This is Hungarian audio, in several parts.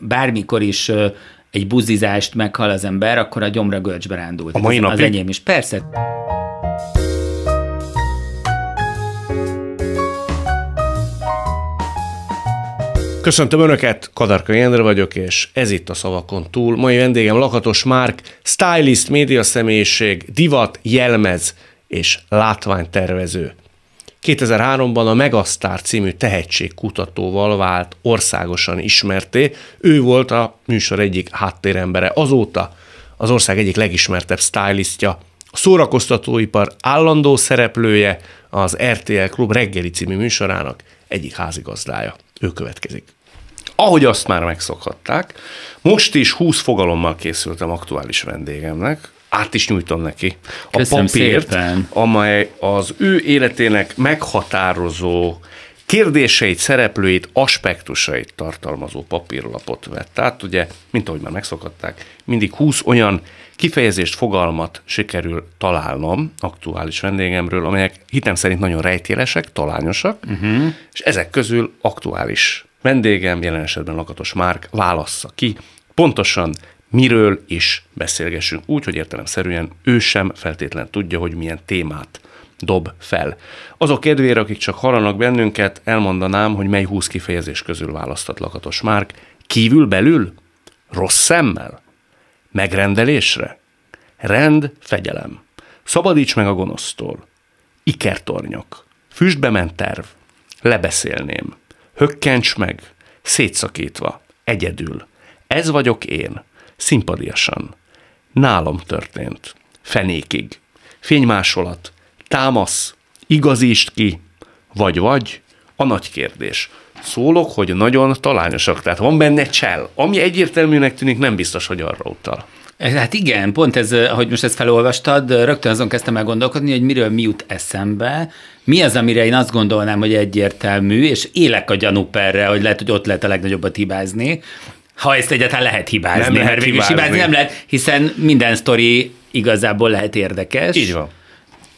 bármikor is egy buzizást meghal az ember, akkor a gyomra görcsbe rándult. A mai napig? Az enyém is. Persze. Köszöntöm Önöket, Kadarka Jendre vagyok, és ez itt a Szavakon túl. Mai vendégem Lakatos Márk, stylist, média személyiség, divat, jelmez és látványtervező. 2003-ban a Megasztár című tehetségkutatóval vált országosan ismerté. Ő volt a műsor egyik háttérembere. Azóta az ország egyik legismertebb stylistja, a szórakoztatóipar állandó szereplője, az RTL Klub reggeli című műsorának egyik házigazdája. Ő következik. Ahogy azt már megszokhatták, most is 20 fogalommal készültem aktuális vendégemnek, át is nyújtom neki a Köszönöm papírt, szépen. amely az ő életének meghatározó kérdéseit, szereplőit, aspektusait tartalmazó papírlapot vett. Tehát ugye, mint ahogy már megszokatták, mindig 20 olyan kifejezést, fogalmat sikerül találnom aktuális vendégemről, amelyek hitem szerint nagyon rejtélesek, talányosak, uh-huh. és ezek közül aktuális vendégem, jelen esetben Lakatos Márk válassza ki, pontosan miről is beszélgessünk. Úgy, hogy értelemszerűen ő sem feltétlen tudja, hogy milyen témát dob fel. Azok kedvére, akik csak hallanak bennünket, elmondanám, hogy mely húsz kifejezés közül választott Lakatos Márk. Kívül belül? Rossz szemmel? Megrendelésre? Rend, fegyelem. Szabadíts meg a gonosztól. Ikertornyok. Füstbe ment terv. Lebeszélném. Hökkents meg. Szétszakítva. Egyedül. Ez vagyok én. Szimpadiasan. Nálam történt. Fenékig. Fénymásolat. Támasz. Igazítsd ki. Vagy-vagy. A nagy kérdés. Szólok, hogy nagyon talányosak. Tehát van benne csel. Ami egyértelműnek tűnik, nem biztos, hogy arra utal. Hát igen, pont ez, hogy most ezt felolvastad, rögtön azon kezdtem el gondolkodni, hogy miről mi jut eszembe, mi az, amire én azt gondolnám, hogy egyértelmű, és élek a gyanúperre, hogy lehet, hogy ott lehet a legnagyobbat hibázni, ha ezt egyáltalán lehet hibázni, nem lehet mert végül hibázni. hibázni nem lehet, hiszen minden sztori igazából lehet érdekes. Így van.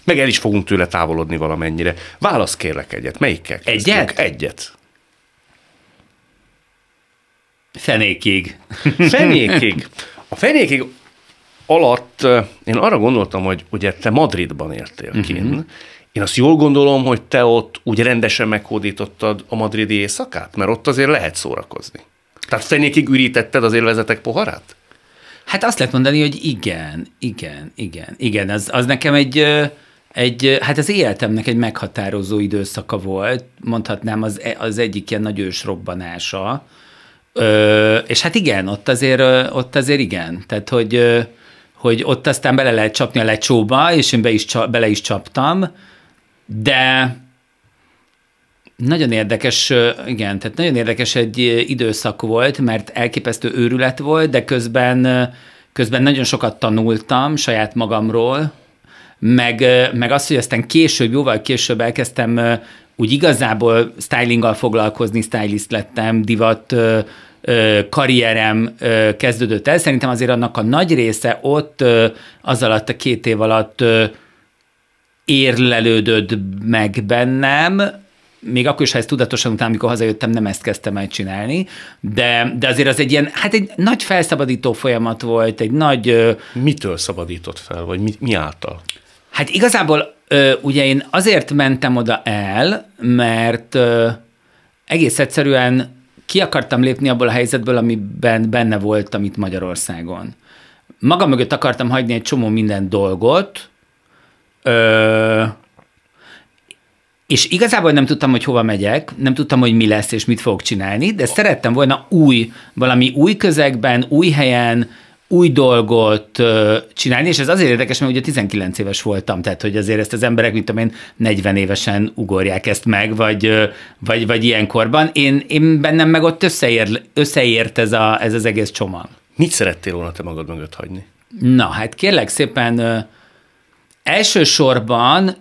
Meg el is fogunk tőle távolodni valamennyire. Válasz kérlek egyet. Melyikkel kezdjük? Egyet? Egyet. Fenékig. Fenékig. A fenékig alatt én arra gondoltam, hogy ugye te Madridban értél uh-huh. Mhm. kint, én azt jól gondolom, hogy te ott úgy rendesen meghódítottad a madridi éjszakát, mert ott azért lehet szórakozni. Tehát fenékig ürítetted az élvezetek poharát? Hát azt lehet mondani, hogy igen, igen, igen, igen. Az, az nekem egy, egy, hát az életemnek egy meghatározó időszaka volt, mondhatnám az, e, az egyik ilyen nagy ős robbanása. Ö, és hát igen, ott azért, ott azért igen. Tehát, hogy, hogy ott aztán bele lehet csapni a lecsóba, és én be is, bele is csaptam, de nagyon érdekes, igen, tehát nagyon érdekes egy időszak volt, mert elképesztő őrület volt, de közben, közben nagyon sokat tanultam saját magamról, meg, meg azt, hogy aztán később, jóval később elkezdtem úgy igazából stylinggal foglalkozni, stylist lettem, divat karrierem kezdődött el. Szerintem azért annak a nagy része ott az alatt a két év alatt érlelődött meg bennem, még akkor is, ha ezt tudatosan utána, amikor hazajöttem, nem ezt kezdtem el csinálni, de, de azért az egy ilyen, hát egy nagy felszabadító folyamat volt, egy nagy... Mitől szabadított fel, vagy mi, mi által? Hát igazából ugye én azért mentem oda el, mert egész egyszerűen ki akartam lépni abból a helyzetből, amiben benne voltam itt Magyarországon. Magam mögött akartam hagyni egy csomó minden dolgot, és igazából nem tudtam, hogy hova megyek, nem tudtam, hogy mi lesz és mit fogok csinálni, de szerettem volna új, valami új közegben, új helyen, új dolgot csinálni, és ez azért érdekes, mert ugye 19 éves voltam, tehát hogy azért ezt az emberek, mint tudom én, 40 évesen ugorják ezt meg, vagy, vagy, vagy ilyenkorban. Én, én bennem meg ott összeér, összeért ez, a, ez az egész csomag. Mit szerettél volna te magad mögött hagyni? Na, hát kérlek szépen, elsősorban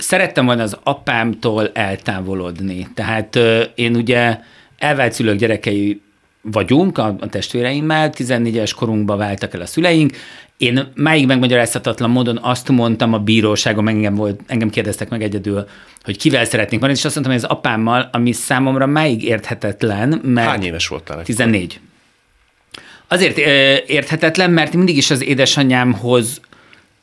szerettem volna az apámtól eltávolodni. Tehát én ugye elvált szülők gyerekei vagyunk a, a testvéreimmel, 14 éves korunkban váltak el a szüleink, én máig megmagyarázhatatlan módon azt mondtam a bíróságon, engem, volt, engem kérdeztek meg egyedül, hogy kivel szeretnénk van, és azt mondtam, hogy az apámmal, ami számomra máig érthetetlen, mert... Hány éves voltál? 14. Azért érthetetlen, mert mindig is az édesanyámhoz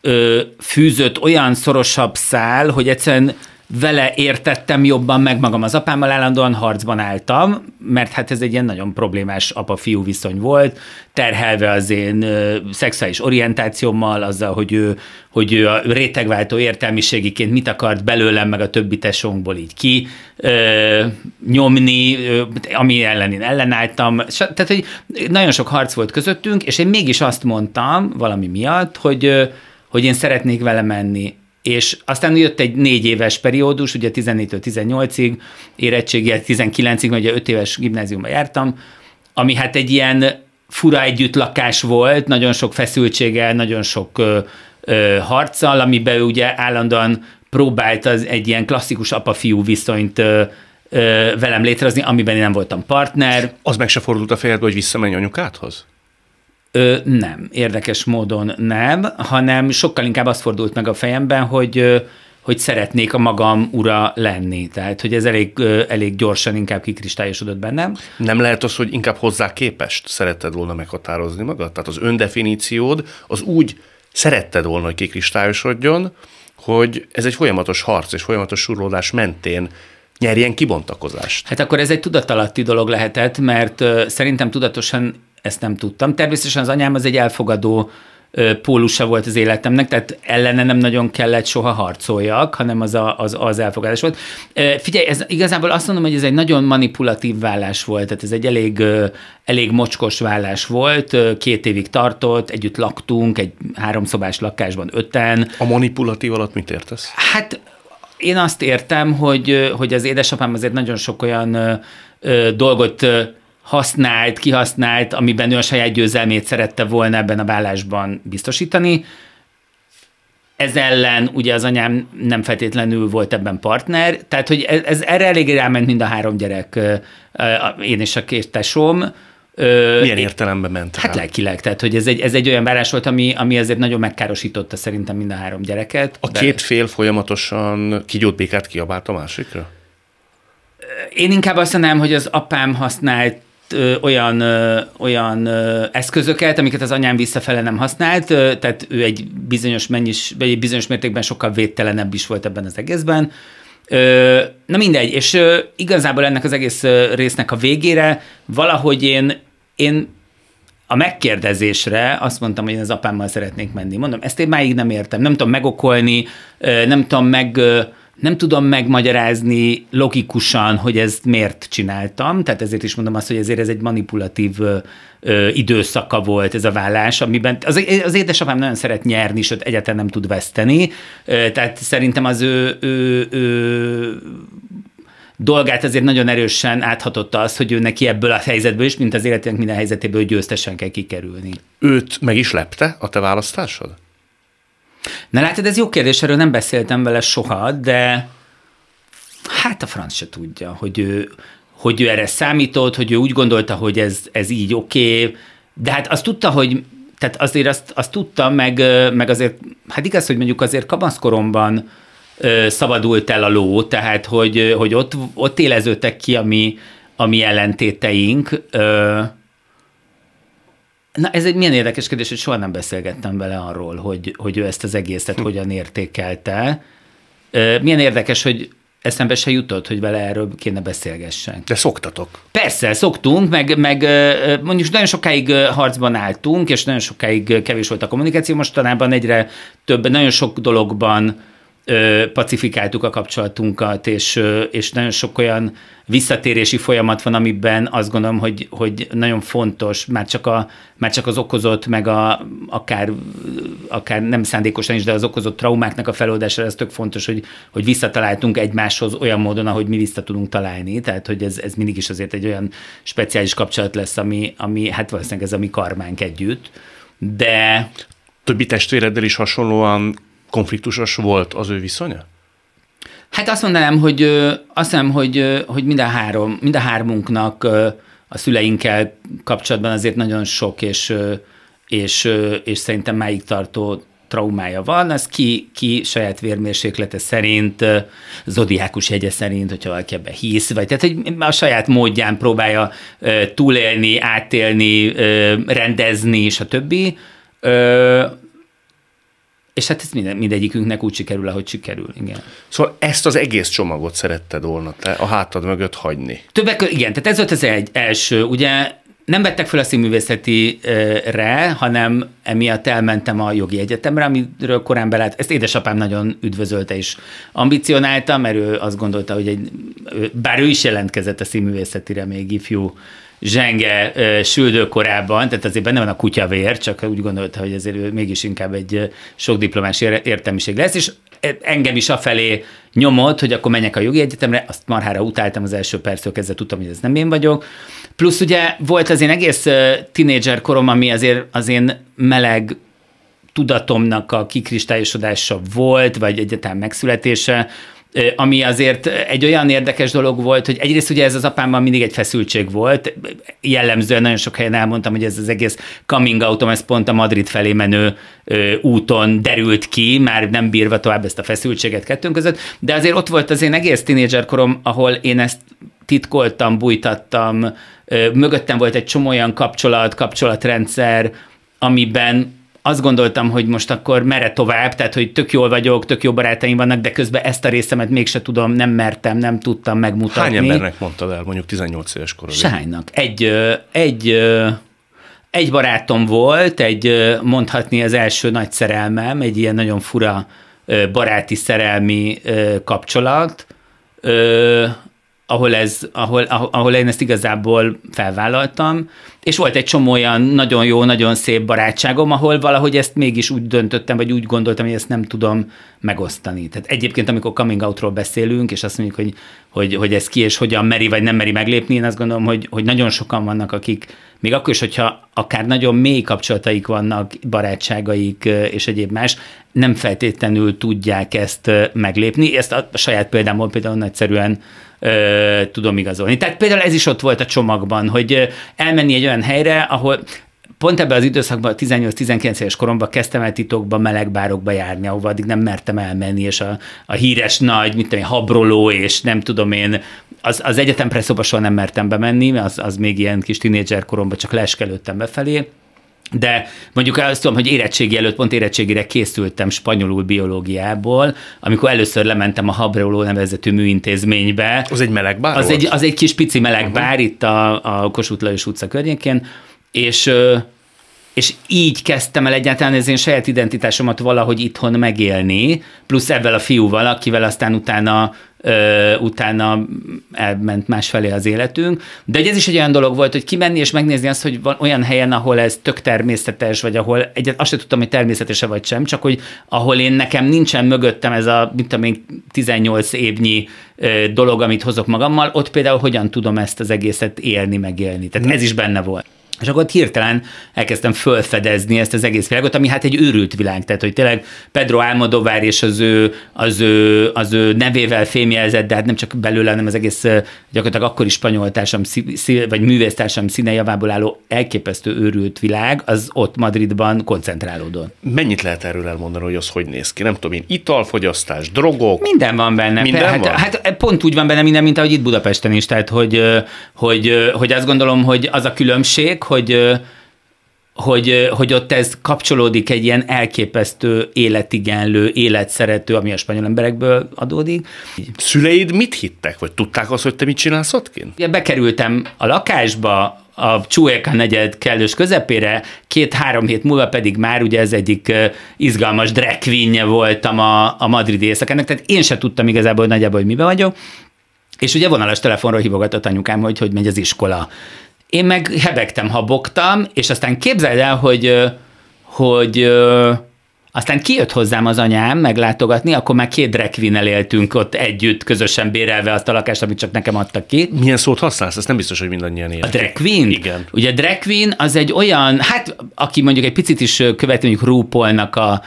ö, fűzött olyan szorosabb szál, hogy egyszerűen vele értettem jobban meg magam. Az apámmal állandóan harcban álltam, mert hát ez egy ilyen nagyon problémás apa-fiú viszony volt, terhelve az én ö, szexuális orientációmmal, azzal, hogy ő, hogy ő a rétegváltó értelmiségiként mit akart belőlem, meg a többi tesónkból így ki ö, nyomni, ö, ami ellen én ellenálltam. Tehát, hogy nagyon sok harc volt közöttünk, és én mégis azt mondtam valami miatt, hogy ö, hogy én szeretnék vele menni. És aztán jött egy négy éves periódus, ugye 14-től 18-ig, érettségi 19-ig, ugye 5 éves gimnáziumba jártam, ami hát egy ilyen fura együttlakás volt, nagyon sok feszültséggel, nagyon sok ö, ö, harccal, amiben ugye állandóan próbált az egy ilyen klasszikus apa-fiú viszonyt ö, ö, velem létrehozni, amiben én nem voltam partner. Az meg se fordult a fejedbe, hogy visszamenj anyukádhoz? Ö, nem, érdekes módon nem, hanem sokkal inkább az fordult meg a fejemben, hogy hogy szeretnék a magam ura lenni. Tehát, hogy ez elég, elég gyorsan inkább kikristályosodott bennem. Nem lehet az, hogy inkább hozzá képest szeretted volna meghatározni magad? Tehát az öndefiníciód az úgy szeretted volna, hogy kikristályosodjon, hogy ez egy folyamatos harc és folyamatos surlódás mentén nyerjen kibontakozást. Hát akkor ez egy tudatalatti dolog lehetett, mert szerintem tudatosan ezt nem tudtam. Természetesen az anyám az egy elfogadó pólusa volt az életemnek, tehát ellene nem nagyon kellett soha harcoljak, hanem az a, az, az elfogadás volt. Figyelj, ez igazából azt mondom, hogy ez egy nagyon manipulatív vállás volt, tehát ez egy elég, elég mocskos vállás volt, két évig tartott, együtt laktunk, egy háromszobás lakásban öten. A manipulatív alatt mit értesz? Hát én azt értem, hogy, hogy az édesapám azért nagyon sok olyan dolgot használt, kihasznált, amiben ő a saját győzelmét szerette volna ebben a vállásban biztosítani. Ez ellen ugye az anyám nem feltétlenül volt ebben partner, tehát hogy ez, ez erre elég ráment mind a három gyerek, én és a két tesóm, Milyen értelemben ment? Hát lelkileg, tehát hogy ez egy, ez egy olyan várás volt, ami, ami azért nagyon megkárosította szerintem mind a három gyereket. A de... két fél folyamatosan kigyót békát kiabált a másikra? Én inkább azt mondanám, hogy az apám használt olyan, olyan eszközöket, amiket az anyám visszafele nem használt, tehát ő egy bizonyos, mennyis, egy bizonyos mértékben sokkal védtelenebb is volt ebben az egészben. Na mindegy, és igazából ennek az egész résznek a végére valahogy én, én a megkérdezésre azt mondtam, hogy én az apámmal szeretnék menni. Mondom, ezt én máig nem értem, nem tudom megokolni, nem tudom meg nem tudom megmagyarázni logikusan, hogy ezt miért csináltam, tehát ezért is mondom azt, hogy ezért ez egy manipulatív ö, időszaka volt ez a vállás, amiben az, az édesapám nagyon szeret nyerni, sőt egyáltalán nem tud veszteni, ö, tehát szerintem az ő, ő, ő dolgát azért nagyon erősen áthatotta az, hogy ő neki ebből a helyzetből is, mint az életének minden helyzetéből győztesen kell kikerülni. Őt meg is lepte a te választásod? Na látod, ez jó kérdés, erről nem beszéltem vele soha, de hát a franc se tudja, hogy ő, hogy ő erre számított, hogy ő úgy gondolta, hogy ez, ez így oké, okay, de hát azt tudta, hogy tehát azért azt, azt tudta, meg, meg azért, hát igaz, hogy mondjuk azért kamaszkoromban szabadult el a ló, tehát hogy, hogy ott, ott éleződtek ki a mi, a mi ellentéteink, ö, Na ez egy milyen érdekes kérdés, hogy soha nem beszélgettem vele arról, hogy, hogy ő ezt az egészet hm. hogyan értékelte. Milyen érdekes, hogy eszembe se jutott, hogy vele erről kéne beszélgessen. De szoktatok. Persze, szoktunk, meg, meg mondjuk nagyon sokáig harcban álltunk, és nagyon sokáig kevés volt a kommunikáció, mostanában egyre több, nagyon sok dologban pacifikáltuk a kapcsolatunkat, és, és nagyon sok olyan visszatérési folyamat van, amiben azt gondolom, hogy, hogy nagyon fontos, már csak, a, már csak az okozott, meg a, akár, akár nem szándékosan is, de az okozott traumáknak a feloldására ez tök fontos, hogy, hogy visszataláltunk egymáshoz olyan módon, ahogy mi vissza tudunk találni. Tehát, hogy ez, ez mindig is azért egy olyan speciális kapcsolat lesz, ami, ami hát valószínűleg ez a mi karmánk együtt. De többi testvéreddel is hasonlóan konfliktusos volt az ő viszonya? Hát azt mondanám, hogy azt hiszem, hogy, hogy mind a három, mind a hármunknak a szüleinkkel kapcsolatban azért nagyon sok és, és, és szerintem máig tartó traumája van, az ki, ki saját vérmérséklete szerint, zodiákus jegye szerint, hogyha valaki ebbe hisz, vagy tehát, hogy a saját módján próbálja túlélni, átélni, rendezni, és a többi és hát ez minden, mindegyikünknek úgy sikerül, ahogy sikerül, igen. Szóval ezt az egész csomagot szeretted volna te a hátad mögött hagyni. Többek igen, tehát ez volt az egy első, ugye nem vettek fel a színművészetire, hanem emiatt elmentem a jogi egyetemre, amiről korán belát. Ezt édesapám nagyon üdvözölte és ambicionálta, mert ő azt gondolta, hogy egy, bár ő is jelentkezett a színművészetire még ifjú zsenge süldőkorában, tehát azért benne van a kutyavér, csak úgy gondolta, hogy ezért ő mégis inkább egy sok diplomás értelmiség lesz, és engem is afelé nyomott, hogy akkor menjek a jogi egyetemre, azt marhára utáltam az első perctől kezdve, tudtam, hogy ez nem én vagyok. Plusz ugye volt az én egész tinédzser korom, ami azért az én meleg tudatomnak a kikristályosodása volt, vagy egyetem megszületése, ami azért egy olyan érdekes dolog volt, hogy egyrészt ugye ez az apámban mindig egy feszültség volt, jellemzően nagyon sok helyen elmondtam, hogy ez az egész coming out ez pont a Madrid felé menő úton derült ki, már nem bírva tovább ezt a feszültséget kettőnk között, de azért ott volt az én egész tínédzserkorom, ahol én ezt titkoltam, bújtattam, mögöttem volt egy csomó olyan kapcsolat, kapcsolatrendszer, amiben azt gondoltam, hogy most akkor mere tovább, tehát hogy tök jól vagyok, tök jó barátaim vannak, de közben ezt a részemet mégse tudom, nem mertem, nem tudtam megmutatni. Hány embernek mondtad el mondjuk 18 éves korodban? Sánynak. Egy, egy, egy barátom volt, egy mondhatni az első nagy szerelmem, egy ilyen nagyon fura baráti szerelmi kapcsolat, ahol, ez, ahol, ahol én ezt igazából felvállaltam, és volt egy csomó olyan nagyon jó, nagyon szép barátságom, ahol valahogy ezt mégis úgy döntöttem, vagy úgy gondoltam, hogy ezt nem tudom megosztani. Tehát egyébként, amikor coming outról beszélünk, és azt mondjuk, hogy, hogy, hogy ez ki és hogyan meri, vagy nem meri meglépni, én azt gondolom, hogy, hogy nagyon sokan vannak, akik még akkor is, hogyha akár nagyon mély kapcsolataik vannak, barátságaik és egyéb más, nem feltétlenül tudják ezt meglépni. Ezt a saját példámon például nagyszerűen ö, tudom igazolni. Tehát például ez is ott volt a csomagban, hogy elmenni egy olyan helyre, ahol pont ebben az időszakban, 18-19 éves koromban kezdtem el titokba, melegbárokba járni, ahova addig nem mertem elmenni, és a, a híres nagy, mint tudom én, habroló, és nem tudom én, az, az presszóba soha nem mertem bemenni, mert az, az még ilyen kis tinédzser koromban csak leskelődtem befelé, de mondjuk azt tudom, hogy érettségi előtt, pont érettségére készültem spanyolul biológiából, amikor először lementem a Habreoló nevezetű műintézménybe. Az egy meleg bár az volt? egy, az egy kis pici meleg uh-huh. bár itt a, a Kossuth Lajos utca környékén, és és így kezdtem el egyáltalán az én saját identitásomat valahogy itthon megélni, plusz ebben a fiúval, akivel aztán utána ö, utána elment másfelé az életünk. De ez is egy olyan dolog volt, hogy kimenni és megnézni azt, hogy van olyan helyen, ahol ez tök természetes, vagy ahol egyet azt sem tudtam, hogy természetese vagy sem, csak hogy ahol én nekem nincsen mögöttem ez a, mint tudom én, 18 évnyi ö, dolog, amit hozok magammal, ott például hogyan tudom ezt az egészet élni, megélni. Tehát ez is benne volt. És akkor hirtelen elkezdtem fölfedezni ezt az egész világot, ami hát egy őrült világ. Tehát, hogy tényleg Pedro Almodovár és az ő, az ő, az ő nevével fémjelzett, de hát nem csak belőle, hanem az egész gyakorlatilag akkori társam, vagy művésztársam színe javából álló elképesztő őrült világ, az ott Madridban koncentrálódott. Mennyit lehet erről elmondani, hogy az hogy néz ki? Nem tudom én, italfogyasztás, drogok? Minden van benne. Minden hát, van? hát eh, pont úgy van benne minden, mint ahogy itt Budapesten is. Tehát, hogy, hogy, hogy azt gondolom, hogy az a különbség, hogy hogy, hogy ott ez kapcsolódik egy ilyen elképesztő életigenlő, életszerető, ami a spanyol emberekből adódik. Szüleid mit hittek, vagy tudták azt, hogy te mit csinálsz ottkin? Ja, bekerültem a lakásba, a Csúéka negyed kellős közepére, két-három hét múlva pedig már ugye ez egyik izgalmas drag voltam a, a madridi éjszakának, tehát én se tudtam igazából nagyjából, hogy miben vagyok, és ugye vonalas telefonról hívogatott anyukám, hogy hogy megy az iskola. Én meg hebegtem, habogtam, és aztán képzeld el, hogy, hogy aztán kijött hozzám az anyám meglátogatni, akkor már két drekvinnel éltünk ott együtt, közösen bérelve azt a lakást, amit csak nekem adtak ki. Milyen szót használsz? Ezt nem biztos, hogy mindannyian értik. A drekvin? Igen. Ugye a drekvin az egy olyan, hát aki mondjuk egy picit is követi mondjuk Rúpolnak a,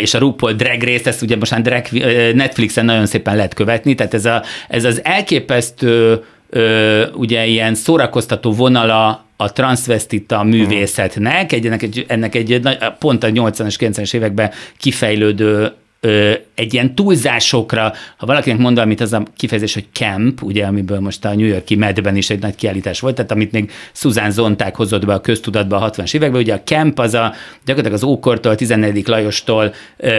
és a RuPaul drag részt, ezt ugye most már Netflixen nagyon szépen lehet követni, tehát ez, a, ez az elképesztő ö, ugye ilyen szórakoztató vonala a transvestita művészetnek, egy, ennek, egy, ennek egy pont a 80 es 90-es években kifejlődő ö, egy ilyen túlzásokra, ha valakinek mond amit az a kifejezés, hogy camp, ugye, amiből most a New Yorki Medben is egy nagy kiállítás volt, tehát amit még Susan Zonták hozott be a köztudatba a 60 es években, ugye a camp az a gyakorlatilag az ókortól, 14. Lajostól,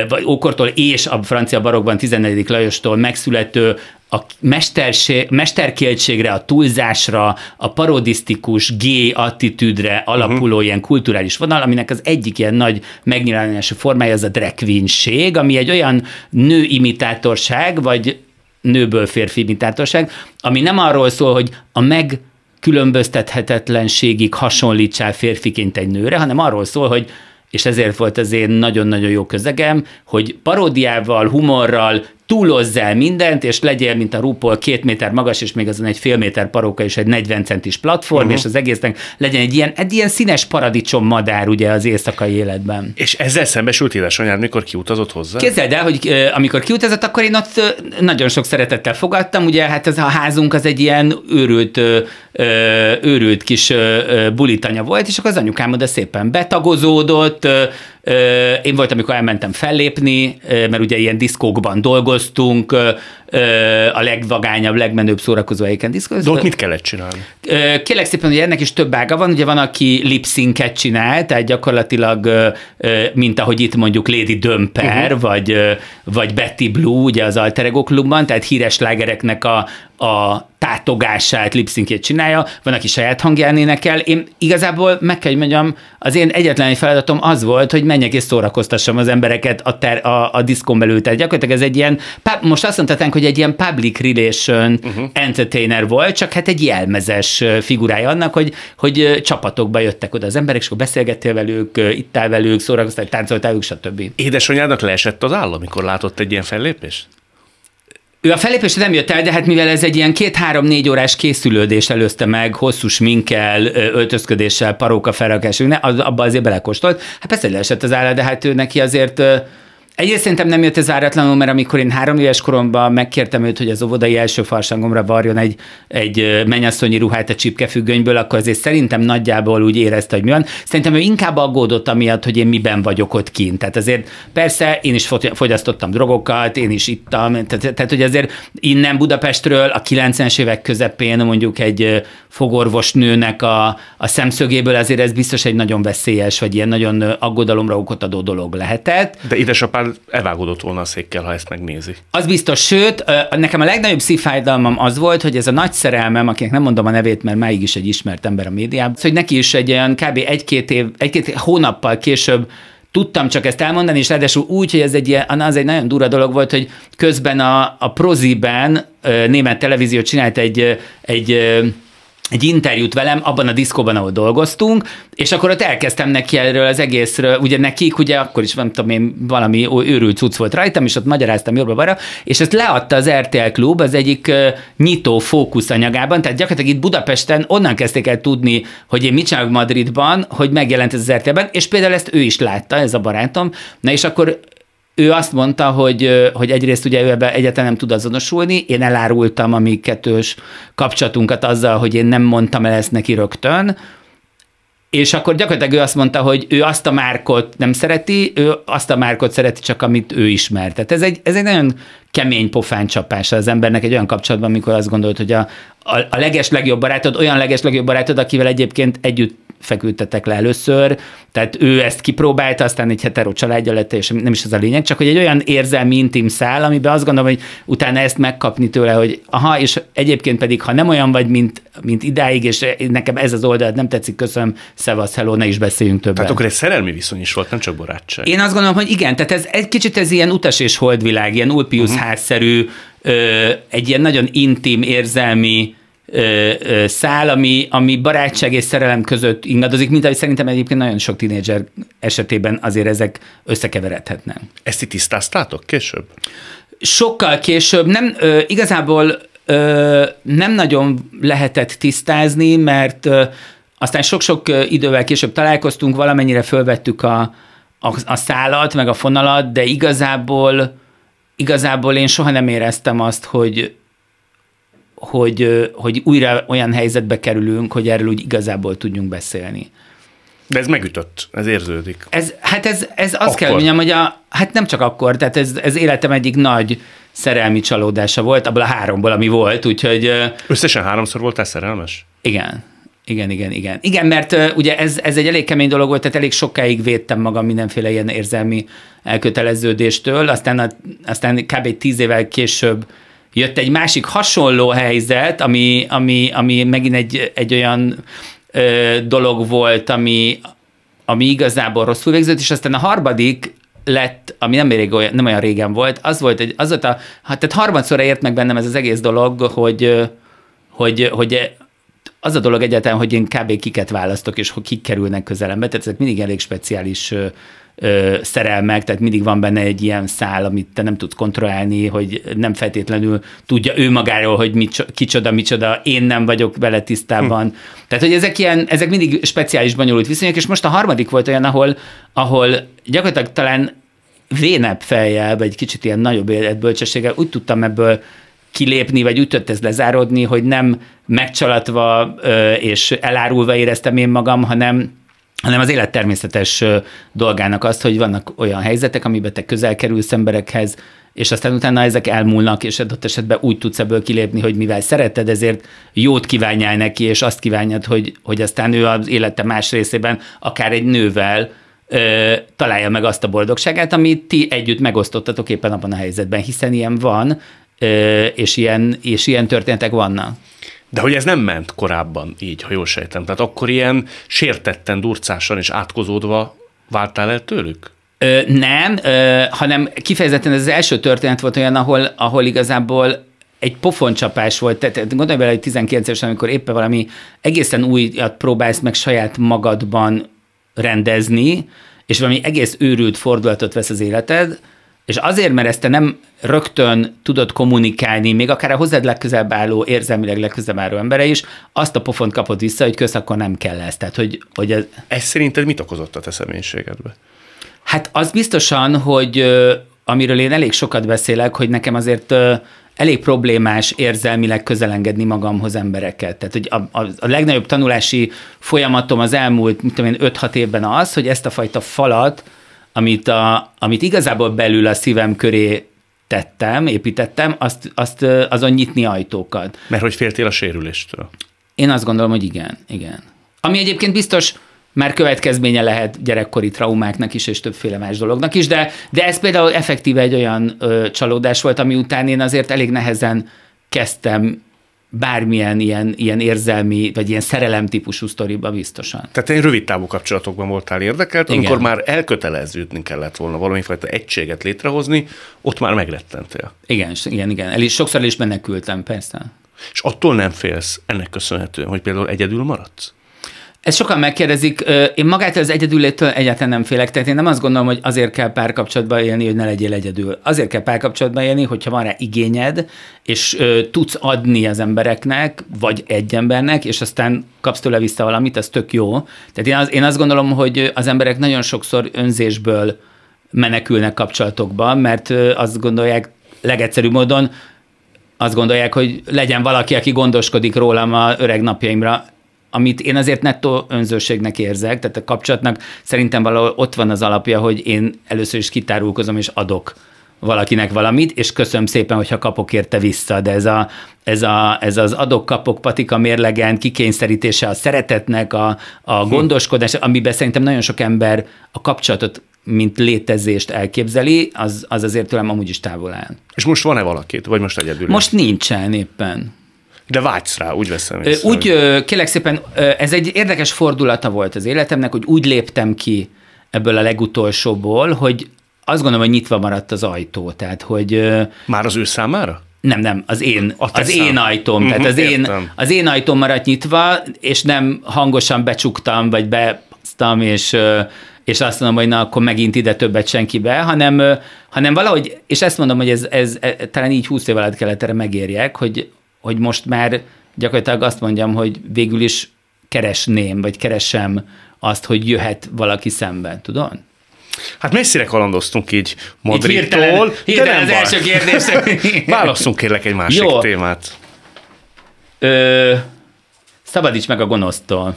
vagy ókortól és a francia barokban 14. Lajostól megszülető a mesterkéltségre, a túlzásra, a parodisztikus g attitűdre alapuló uh-huh. ilyen kulturális vonal, aminek az egyik ilyen nagy megnyilvánulási formája az a drekvinség, ami egy olyan nőimitátorság, vagy nőből férfi imitátorság, ami nem arról szól, hogy a meg különböztethetetlenségig hasonlítsál férfiként egy nőre, hanem arról szól, hogy és ezért volt az én nagyon-nagyon jó közegem, hogy paródiával, humorral, Túlozz el mindent, és legyél, mint a rúpol két méter magas, és még azon egy fél méter paróka és egy 40 centis platform, uh-huh. és az egésznek legyen egy ilyen, egy ilyen színes paradicsom madár ugye az éjszakai életben. És ezzel szembesült édesanyád, mikor kiutazott hozzá? Képzeld el, hogy amikor kiutazott, akkor én ott nagyon sok szeretettel fogadtam, ugye hát ez a házunk az egy ilyen őrült, őrült kis bulitanya volt, és akkor az anyukám oda szépen betagozódott, én voltam, amikor elmentem fellépni, mert ugye ilyen diszkókban dolgoztunk, a legvagányabb, legmenőbb szórakozó helyeken diszkózni. De ott mit kellett csinálni? Kélek szépen, hogy ennek is több ága van, ugye van, aki lipszinket csinál, tehát gyakorlatilag, mint ahogy itt mondjuk Lady Dömper, uh-huh. vagy, vagy Betty Blue, ugye az Alter Ego klubban, tehát híres lágereknek a, a tátogását, lipszinkét csinálja, van, aki saját hangján énekel. Én igazából meg kell, hogy mondjam, az én egyetlen feladatom az volt, hogy menjek és szórakoztassam az embereket a, ter, a, a diszkon belül. Tehát gyakorlatilag ez egy ilyen, most azt mondhatnánk, hogy hogy egy ilyen public relation uh-huh. entertainer volt, csak hát egy jelmezes figurája annak, hogy, hogy csapatokba jöttek oda az emberek, és akkor beszélgettél velük, ittál velük, szórakoztál, táncoltál velük, stb. Édesanyjának leesett az áll, amikor látott egy ilyen fellépést? Ő a felépésre nem jött el, de hát mivel ez egy ilyen két-három-négy órás készülődés előzte meg, hosszú sminkkel, öltözködéssel, paróka az abba azért belekóstolt. Hát persze leesett az állat, de hát ő neki azért Egyrészt szerintem nem jött ez váratlanul, mert amikor én három éves koromban megkértem őt, hogy az óvodai első farsangomra varjon egy, egy mennyasszonyi ruhát a csipkefüggönyből, akkor azért szerintem nagyjából úgy érezte, hogy mi van. Szerintem ő inkább aggódott amiatt, hogy én miben vagyok ott kint. Tehát azért persze én is fogyasztottam drogokat, én is ittam, tehát, tehát hogy azért innen Budapestről a 90-es évek közepén mondjuk egy fogorvos nőnek a, a szemszögéből azért ez biztos egy nagyon veszélyes, vagy ilyen nagyon aggodalomra okot adó dolog lehetett. De édesapád akár elvágódott volna a székkel, ha ezt megnézi. Az biztos, sőt, nekem a legnagyobb szívfájdalmam az volt, hogy ez a nagy szerelmem, akinek nem mondom a nevét, mert máig is egy ismert ember a médiában, szóval, hogy neki is egy olyan kb. egy-két év, egy-két hónappal később tudtam csak ezt elmondani, és ráadásul úgy, hogy ez egy ilyen, az egy nagyon dura dolog volt, hogy közben a, a Proziben német televízió csinált egy, egy egy interjút velem abban a diszkóban, ahol dolgoztunk, és akkor ott elkezdtem neki erről az egészről, ugye nekik, ugye akkor is nem tudom én, valami őrült cucc volt rajtam, és ott magyaráztam jobbra balra és ezt leadta az RTL Klub az egyik nyitó fókusz anyagában, tehát gyakorlatilag itt Budapesten onnan kezdték el tudni, hogy én mit csinálok Madridban, hogy megjelent ez az RTL-ben, és például ezt ő is látta, ez a barátom, na és akkor ő azt mondta, hogy, hogy egyrészt ugye ő ebbe egyáltalán nem tud azonosulni, én elárultam a mi kettős kapcsolatunkat azzal, hogy én nem mondtam el ezt neki rögtön, és akkor gyakorlatilag ő azt mondta, hogy ő azt a márkot nem szereti, ő azt a márkot szereti csak, amit ő ismer. Tehát ez egy, ez egy nagyon kemény pofán csapása az embernek egy olyan kapcsolatban, amikor azt gondolt, hogy a, a, a leges legjobb barátod, olyan leges legjobb barátod, akivel egyébként együtt feküdtetek le először, tehát ő ezt kipróbálta, aztán egy hetero családja lett, és nem is az a lényeg, csak hogy egy olyan érzelmi intim szál, amiben azt gondolom, hogy utána ezt megkapni tőle, hogy aha, és egyébként pedig, ha nem olyan vagy, mint, mint idáig, és nekem ez az oldal nem tetszik, köszönöm, szevasz, hello, ne is beszéljünk többet. Tehát akkor egy szerelmi viszony is volt, nem csak barátság. Én azt gondolom, hogy igen, tehát ez egy kicsit ez ilyen utas és holdvilág, ilyen Ulpius uh-huh. házszerű, ö, egy ilyen nagyon intim, érzelmi, szál, ami, ami barátság és szerelem között ingadozik, mint ahogy szerintem egyébként nagyon sok tinédzser esetében azért ezek összekeveredhetnek. Ezt itt tisztáztátok később? Sokkal később, nem ö, igazából ö, nem nagyon lehetett tisztázni, mert ö, aztán sok-sok idővel később találkoztunk, valamennyire fölvettük a, a, a szállat, meg a fonalat, de igazából igazából én soha nem éreztem azt, hogy, hogy, hogy újra olyan helyzetbe kerülünk, hogy erről úgy igazából tudjunk beszélni. De ez megütött, ez érződik. Ez, hát ez, ez azt akkor. kell mondjam, hogy a, hát nem csak akkor, tehát ez, ez életem egyik nagy szerelmi csalódása volt, abból a háromból, ami volt, úgyhogy... Összesen háromszor voltál szerelmes? Igen. Igen, igen, igen. Igen, mert uh, ugye ez, ez egy elég kemény dolog volt, tehát elég sokáig védtem magam mindenféle ilyen érzelmi elköteleződéstől, aztán, a, aztán kb. tíz évvel később Jött egy másik hasonló helyzet, ami, ami, ami megint egy, egy olyan ö, dolog volt, ami, ami igazából rosszul végzett, és aztán a harmadik lett, ami nem, rég olyan, nem olyan régen volt, az volt, egy, az volt a, hát, tehát harmadszorra ért meg bennem ez az egész dolog, hogy, hogy, hogy az a dolog egyáltalán, hogy én kb. kiket választok, és hogy kik kerülnek közelembe, tehát ezek mindig elég speciális ö, szerelmek, tehát mindig van benne egy ilyen szál, amit te nem tudsz kontrollálni, hogy nem feltétlenül tudja ő magáról, hogy mit, kicsoda, micsoda, én nem vagyok vele tisztában. Hm. Tehát, hogy ezek, ilyen, ezek mindig speciális bonyolult viszonyok, és most a harmadik volt olyan, ahol, ahol gyakorlatilag talán vénebb fejjel, vagy kicsit ilyen nagyobb életbölcsességgel úgy tudtam ebből kilépni, vagy úgy tudott ez lezárodni, hogy nem megcsalatva és elárulva éreztem én magam, hanem hanem az élet természetes dolgának azt, hogy vannak olyan helyzetek, amiben te közel kerülsz emberekhez, és aztán utána ezek elmúlnak, és adott esetben úgy tudsz ebből kilépni, hogy mivel szereted, ezért jót kívánjál neki, és azt kívánjad, hogy, hogy aztán ő az élete más részében, akár egy nővel, ö, találja meg azt a boldogságát, amit ti együtt megosztottatok éppen abban a helyzetben, hiszen ilyen van, ö, és, ilyen, és ilyen történetek vannak. De hogy ez nem ment korábban így, ha jól sejtem. Tehát akkor ilyen sértetten, durcásan és átkozódva váltál el tőlük? Ö, nem, ö, hanem kifejezetten ez az első történet volt olyan, ahol, ahol igazából egy pofoncsapás volt, tehát gondolj bele, hogy 19 es amikor éppen valami egészen újat próbálsz meg saját magadban rendezni, és valami egész őrült fordulatot vesz az életed, és azért, mert ezt te nem rögtön tudod kommunikálni, még akár a hozzád legközelebb álló, érzelmileg legközelebb álló embere is, azt a pofont kapod vissza, hogy kösz, akkor nem kell ez. Tehát, hogy, hogy ez... ez szerinted mit okozott a te személyiségedbe? Hát az biztosan, hogy amiről én elég sokat beszélek, hogy nekem azért elég problémás érzelmileg közelengedni magamhoz embereket. Tehát hogy a, a, a legnagyobb tanulási folyamatom az elmúlt, mit tudom én, 5-6 évben az, hogy ezt a fajta falat, amit, a, amit igazából belül a szívem köré tettem, építettem, azt, azt azon nyitni ajtókat. Mert hogy féltél a sérüléstől? Én azt gondolom, hogy igen, igen. Ami egyébként biztos, már következménye lehet gyerekkori traumáknak is, és többféle más dolognak is, de, de ez például effektíve egy olyan ö, csalódás volt, ami után én azért elég nehezen kezdtem bármilyen ilyen, ilyen érzelmi, vagy ilyen szerelem típusú sztoriba biztosan. Tehát én rövid távú kapcsolatokban voltál érdekelt, Igen. amikor már elköteleződni kellett volna valamifajta egységet létrehozni, ott már megrettentél. Igen, igen, igen. El is, sokszor el is menekültem, persze. És attól nem félsz ennek köszönhetően, hogy például egyedül maradsz? Ezt sokan megkérdezik, én magától az egyedülétől egyáltalán nem félek, tehát én nem azt gondolom, hogy azért kell párkapcsolatban élni, hogy ne legyél egyedül. Azért kell párkapcsolatban élni, hogyha van rá igényed, és tudsz adni az embereknek, vagy egy embernek, és aztán kapsz tőle vissza valamit, az tök jó. Tehát én, az, én azt gondolom, hogy az emberek nagyon sokszor önzésből menekülnek kapcsolatokba, mert azt gondolják legegyszerűbb módon, azt gondolják, hogy legyen valaki, aki gondoskodik rólam a öreg napjaimra, amit én azért nettó önzőségnek érzek, tehát a kapcsolatnak szerintem valahol ott van az alapja, hogy én először is kitárulkozom és adok valakinek valamit, és köszönöm szépen, hogyha kapok érte vissza, de ez, a, ez, a, ez az adok-kapok patika mérlegen kikényszerítése a szeretetnek, a, a hm. gondoskodás, amiben szerintem nagyon sok ember a kapcsolatot mint létezést elképzeli, az, az azért tőlem amúgy is távol áll. És most van-e valakit, vagy most egyedül? Most nincsen éppen. De vágysz rá, úgy veszem észre. Úgy, hogy... kélek szépen, ez egy érdekes fordulata volt az életemnek, hogy úgy léptem ki ebből a legutolsóból, hogy azt gondolom, hogy nyitva maradt az ajtó, tehát hogy... Már az ő számára? Nem, nem, az én, az szám. én ajtóm, uh-huh, tehát az én, mhm, az én ajtóm maradt nyitva, és nem hangosan becsuktam, vagy beztam és, és azt mondom, hogy na, akkor megint ide többet senkibe, hanem, hanem valahogy, és ezt mondom, hogy ez, ez, ez talán így 20 év alatt kellett erre megérjek, hogy hogy most már gyakorlatilag azt mondjam, hogy végül is keresném, vagy keresem azt, hogy jöhet valaki szemben, tudod? Hát messzire kalandoztunk így Madridtól. Így hirtelen, hirtelen az első kérdésre. Válasszunk kérlek egy másik Jó. témát. Ö, szabadíts meg a gonosztól.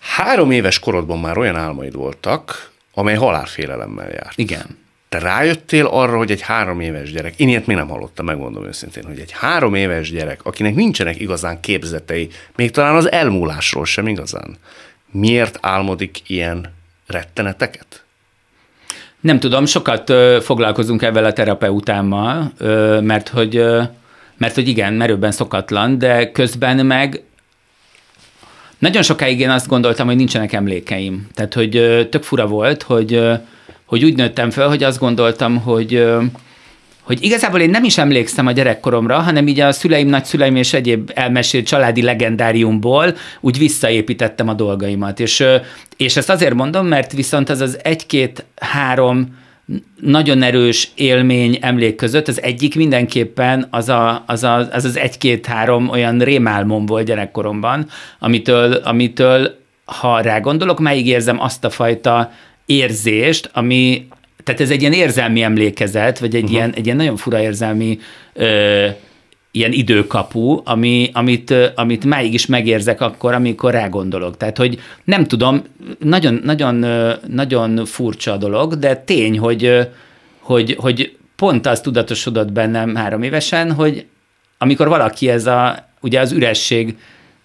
Három éves korodban már olyan álmaid voltak, amely halálfélelemmel járt. Igen te rájöttél arra, hogy egy három éves gyerek, én ilyet még nem hallottam, megmondom őszintén, hogy egy három éves gyerek, akinek nincsenek igazán képzetei, még talán az elmúlásról sem igazán, miért álmodik ilyen retteneteket? Nem tudom, sokat ö, foglalkozunk ebben a terapeutámmal, ö, mert hogy ö, mert hogy igen, merőben szokatlan, de közben meg nagyon sokáig én azt gondoltam, hogy nincsenek emlékeim. Tehát, hogy ö, tök fura volt, hogy ö, hogy úgy nőttem föl, hogy azt gondoltam, hogy hogy igazából én nem is emlékszem a gyerekkoromra, hanem így a szüleim, nagyszüleim és egyéb elmesélt családi legendáriumból úgy visszaépítettem a dolgaimat. És, és ezt azért mondom, mert viszont az az egy-két-három nagyon erős élmény emlék között, az egyik mindenképpen az a, az, a, az, az egy-két-három olyan rémálmom volt gyerekkoromban, amitől, amitől ha rá gondolok, máig érzem azt a fajta érzést, ami, tehát ez egy ilyen érzelmi emlékezet, vagy egy, uh-huh. ilyen, egy ilyen nagyon fura érzelmi ö, ilyen időkapu, ami, amit, amit máig is megérzek akkor, amikor gondolok. Tehát, hogy nem tudom, nagyon, nagyon, nagyon furcsa a dolog, de tény, hogy, hogy, hogy pont az tudatosodott bennem három évesen, hogy amikor valaki ez a, ugye az üresség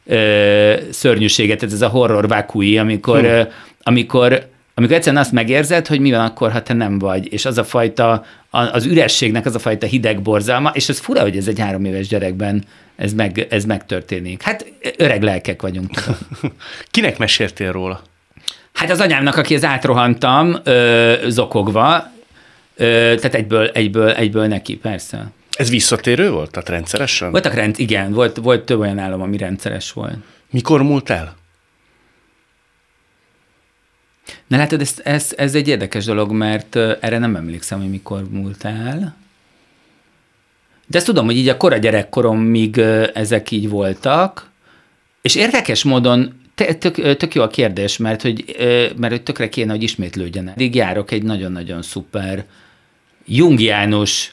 ö, szörnyűséget, ez, ez a horror vakui, amikor, hm. amikor amikor egyszerűen azt megérzed, hogy mi van akkor, ha te nem vagy, és az a fajta, az ürességnek az a fajta hideg borzalma, és ez fura, hogy ez egy három éves gyerekben ez, meg, ez megtörténik. Hát öreg lelkek vagyunk. Kinek meséltél róla? Hát az anyámnak, aki az átrohantam, ö, zokogva, ö, tehát egyből, egyből, egyből neki, persze. Ez visszatérő volt? Tehát rendszeresen? Voltak rend, igen, volt, volt több olyan állam, ami rendszeres volt. Mikor múlt el? Na látod, ez, ez, ez egy érdekes dolog, mert erre nem emlékszem, hogy mikor múlt el. De ezt tudom, hogy így a kora míg ezek így voltak, és érdekes módon Tök, tök jó a kérdés, mert hogy, mert hogy tökre kéne, hogy ismétlődjen. Eddig járok egy nagyon-nagyon szuper jungiánus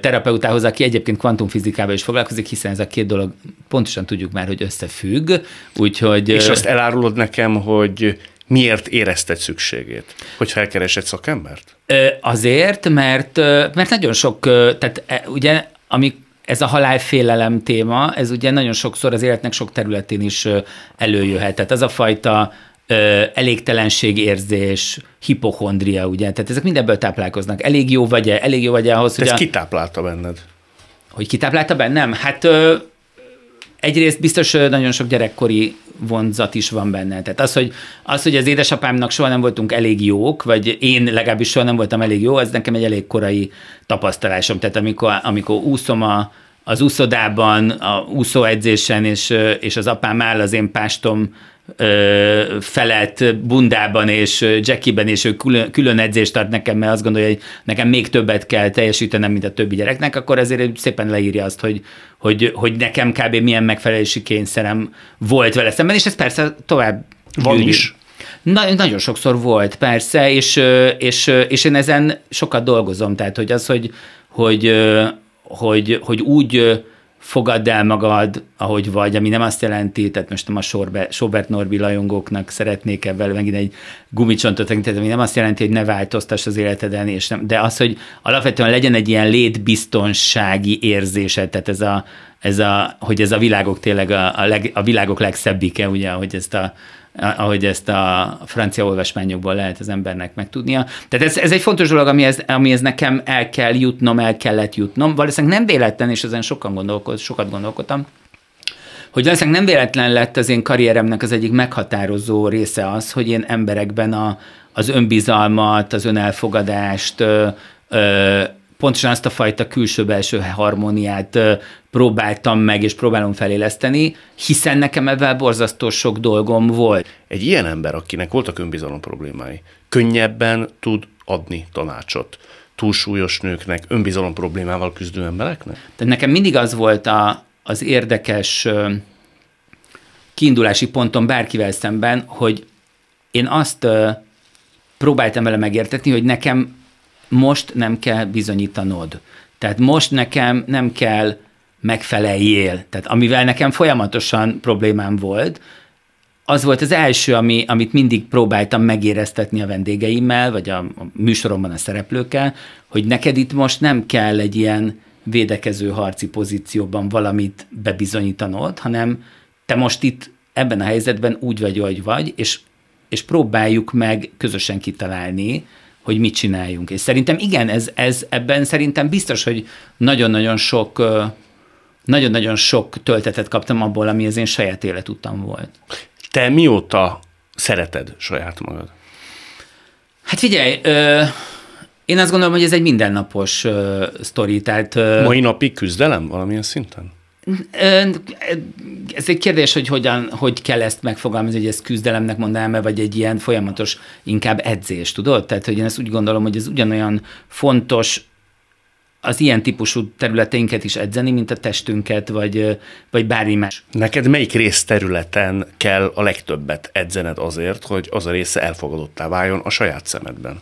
terapeutához, aki egyébként kvantumfizikával is foglalkozik, hiszen ez a két dolog pontosan tudjuk már, hogy összefügg, úgyhogy... És azt elárulod nekem, hogy miért érezted szükségét, hogy felkeresed szakembert? Azért, mert, mert nagyon sok, tehát e, ugye, ami ez a halálfélelem téma, ez ugye nagyon sokszor az életnek sok területén is előjöhet. Tehát az a fajta ö, elégtelenségérzés, hipochondria, ugye? Tehát ezek mindenből táplálkoznak. Elég jó vagy-e? Elég jó vagy-e ahhoz, De hogy... Ez a... kitáplálta benned? Hogy kitáplálta bennem? Hát ö, egyrészt biztos nagyon sok gyerekkori vonzat is van benne. Tehát az, hogy, az, hogy az édesapámnak soha nem voltunk elég jók, vagy én legalábbis soha nem voltam elég jó, ez nekem egy elég korai tapasztalásom. Tehát amikor, amikor úszom a, az úszodában, a úszóedzésen, és, és az apám áll az én pástom felett bundában és jackiben, és ő külön, külön edzést tart nekem, mert azt gondolja, hogy nekem még többet kell teljesítenem, mint a többi gyereknek, akkor ezért szépen leírja azt, hogy, hogy, hogy nekem kb. milyen megfelelési kényszerem volt vele szemben, és ez persze tovább Van is. Na, nagyon sokszor volt, persze, és, és, és én ezen sokat dolgozom, tehát hogy az, hogy, hogy, hogy, hogy úgy fogadd el magad, ahogy vagy, ami nem azt jelenti, tehát most nem a Sorbe, Sobert Norbi lajongóknak szeretnék ebben megint egy gumicsontot tehát ami nem azt jelenti, hogy ne változtass az életeden, és nem, de az, hogy alapvetően legyen egy ilyen létbiztonsági érzése, tehát ez a, ez a, hogy ez a világok tényleg a, a, leg, a világok legszebbike, ugye, hogy ezt a ahogy ezt a francia olvasmányokból lehet az embernek megtudnia. Tehát ez, ez egy fontos dolog, amihez, amihez nekem el kell jutnom, el kellett jutnom. Valószínűleg nem véletlen, és ezen sokan gondolkod, sokat gondolkodtam, hogy valószínűleg nem véletlen lett az én karrieremnek az egyik meghatározó része az, hogy én emberekben a, az önbizalmat, az önelfogadást, ö, ö, pontosan azt a fajta külső-belső harmóniát próbáltam meg, és próbálom feléleszteni, hiszen nekem ebben borzasztó sok dolgom volt. Egy ilyen ember, akinek voltak önbizalom problémái, könnyebben tud adni tanácsot túlsúlyos nőknek, önbizalom problémával küzdő embereknek? Tehát nekem mindig az volt a, az érdekes kiindulási pontom bárkivel szemben, hogy én azt próbáltam vele megértetni, hogy nekem most nem kell bizonyítanod. Tehát most nekem nem kell megfeleljél. Tehát amivel nekem folyamatosan problémám volt, az volt az első, ami, amit mindig próbáltam megéreztetni a vendégeimmel, vagy a, a műsoromban a szereplőkkel, hogy neked itt most nem kell egy ilyen védekező harci pozícióban valamit bebizonyítanod, hanem te most itt ebben a helyzetben úgy vagy, ahogy vagy, és, és próbáljuk meg közösen kitalálni, hogy mit csináljunk. És szerintem igen, ez, ez ebben szerintem biztos, hogy nagyon-nagyon sok nagyon-nagyon sok töltetet kaptam abból, ami az én saját életutam volt. Te mióta szereted saját magad? Hát figyelj, ö, én azt gondolom, hogy ez egy mindennapos ö, sztori, tehát... Ö, Mai napig küzdelem valamilyen szinten? Ez egy kérdés, hogy hogyan, hogy kell ezt megfogalmazni, hogy ezt küzdelemnek mondanám-e, vagy egy ilyen folyamatos inkább edzés, tudod? Tehát, hogy én ezt úgy gondolom, hogy ez ugyanolyan fontos az ilyen típusú területeinket is edzeni, mint a testünket, vagy, vagy bármi más. Neked melyik területen kell a legtöbbet edzened azért, hogy az a része elfogadottá váljon a saját szemedben?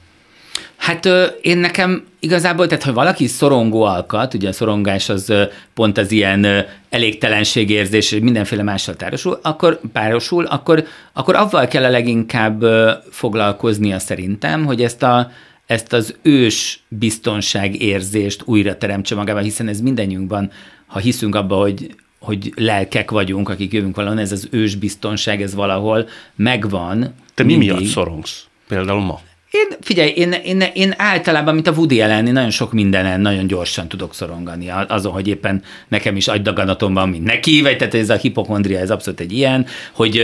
Hát én nekem igazából, tehát ha valaki szorongó alkat, ugye a szorongás az pont az ilyen elégtelenségérzés, és mindenféle mással tárosul, akkor párosul, akkor, akkor avval kell a leginkább foglalkoznia szerintem, hogy ezt a, ezt az ős biztonságérzést újra teremtse magában, hiszen ez mindenjünkben, ha hiszünk abba, hogy, hogy lelkek vagyunk, akik jövünk valahol, ez az ős biztonság, ez valahol megvan. Te mindig. mi miatt szorongsz? Például ma. Én, figyelj, én, én, én általában, mint a Woody ellen, én nagyon sok mindenen nagyon gyorsan tudok szorongani, azon, hogy éppen nekem is agydaganatom van, mint neki, vagy tehát ez a hipokondria, ez abszolút egy ilyen, hogy